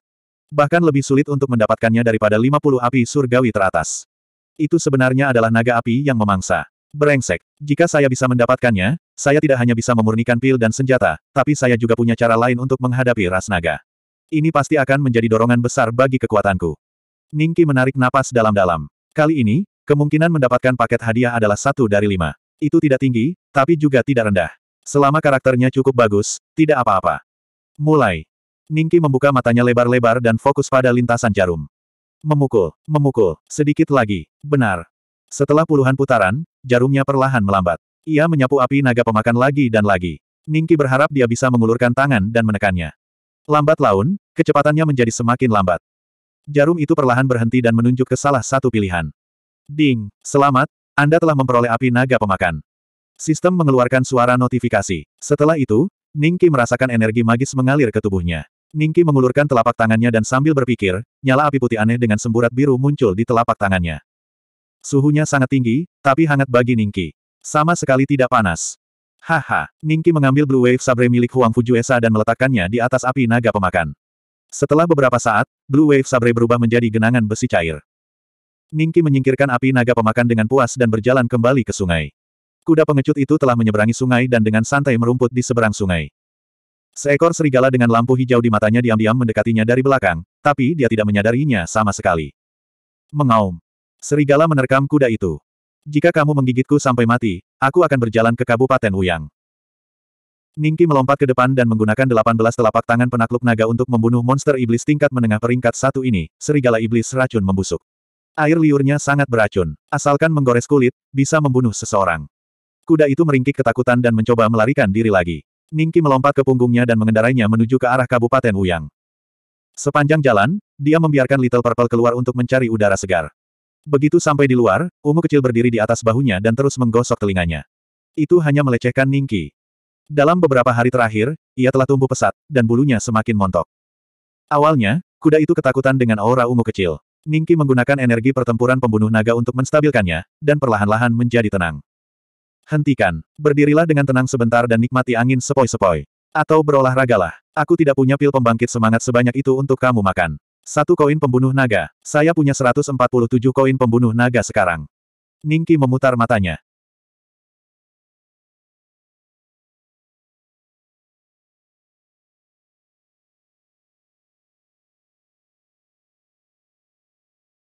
Bahkan lebih sulit untuk mendapatkannya daripada 50 api surgawi teratas. Itu sebenarnya adalah naga api yang memangsa. Brengsek, jika saya bisa mendapatkannya, saya tidak hanya bisa memurnikan pil dan senjata, tapi saya juga punya cara lain untuk menghadapi ras naga. Ini pasti akan menjadi dorongan besar bagi kekuatanku. Ningki menarik napas dalam-dalam. Kali ini, kemungkinan mendapatkan paket hadiah adalah satu dari lima. Itu tidak tinggi, tapi juga tidak rendah. Selama karakternya cukup bagus, tidak apa-apa. Mulai. Ningki membuka matanya lebar-lebar dan fokus pada lintasan jarum. Memukul, memukul, sedikit lagi, benar. Setelah puluhan putaran, jarumnya perlahan melambat. Ia menyapu api naga pemakan lagi dan lagi. Ningki berharap dia bisa mengulurkan tangan dan menekannya. Lambat laun, kecepatannya menjadi semakin lambat. Jarum itu perlahan berhenti dan menunjuk ke salah satu pilihan. Ding, selamat, Anda telah memperoleh api naga pemakan. Sistem mengeluarkan suara notifikasi. Setelah itu, Ningki merasakan energi magis mengalir ke tubuhnya. Ningki mengulurkan telapak tangannya dan sambil berpikir, nyala api putih aneh dengan semburat biru muncul di telapak tangannya. Suhunya sangat tinggi, tapi hangat bagi Ningki. Sama sekali tidak panas. Haha, Ningki mengambil Blue Wave Sabre milik Huang Fujuesa dan meletakkannya di atas api naga pemakan. Setelah beberapa saat, Blue Wave Sabre berubah menjadi genangan besi cair. Ningki menyingkirkan api naga pemakan dengan puas dan berjalan kembali ke sungai. Kuda pengecut itu telah menyeberangi sungai dan dengan santai merumput di seberang sungai. Seekor serigala dengan lampu hijau di matanya diam-diam mendekatinya dari belakang, tapi dia tidak menyadarinya sama sekali. Mengaum. Serigala menerkam kuda itu. Jika kamu menggigitku sampai mati, aku akan berjalan ke Kabupaten Uyang. Ningki melompat ke depan dan menggunakan 18 telapak tangan penakluk naga untuk membunuh monster iblis tingkat menengah peringkat satu ini, serigala iblis racun membusuk. Air liurnya sangat beracun. Asalkan menggores kulit, bisa membunuh seseorang. Kuda itu meringkik ketakutan dan mencoba melarikan diri lagi. Ningki melompat ke punggungnya dan mengendarainya menuju ke arah Kabupaten Uyang. Sepanjang jalan, dia membiarkan Little Purple keluar untuk mencari udara segar. Begitu sampai di luar, Ungu kecil berdiri di atas bahunya dan terus menggosok telinganya. Itu hanya melecehkan Ningki. Dalam beberapa hari terakhir, ia telah tumbuh pesat, dan bulunya semakin montok. Awalnya, kuda itu ketakutan dengan aura ungu kecil. Ningki menggunakan energi pertempuran pembunuh naga untuk menstabilkannya, dan perlahan-lahan menjadi tenang. Hentikan. Berdirilah dengan tenang sebentar dan nikmati angin sepoi-sepoi. Atau berolahragalah. Aku tidak punya pil pembangkit semangat sebanyak itu untuk kamu makan. Satu koin pembunuh naga. Saya punya 147 koin pembunuh naga sekarang. Ningki memutar matanya.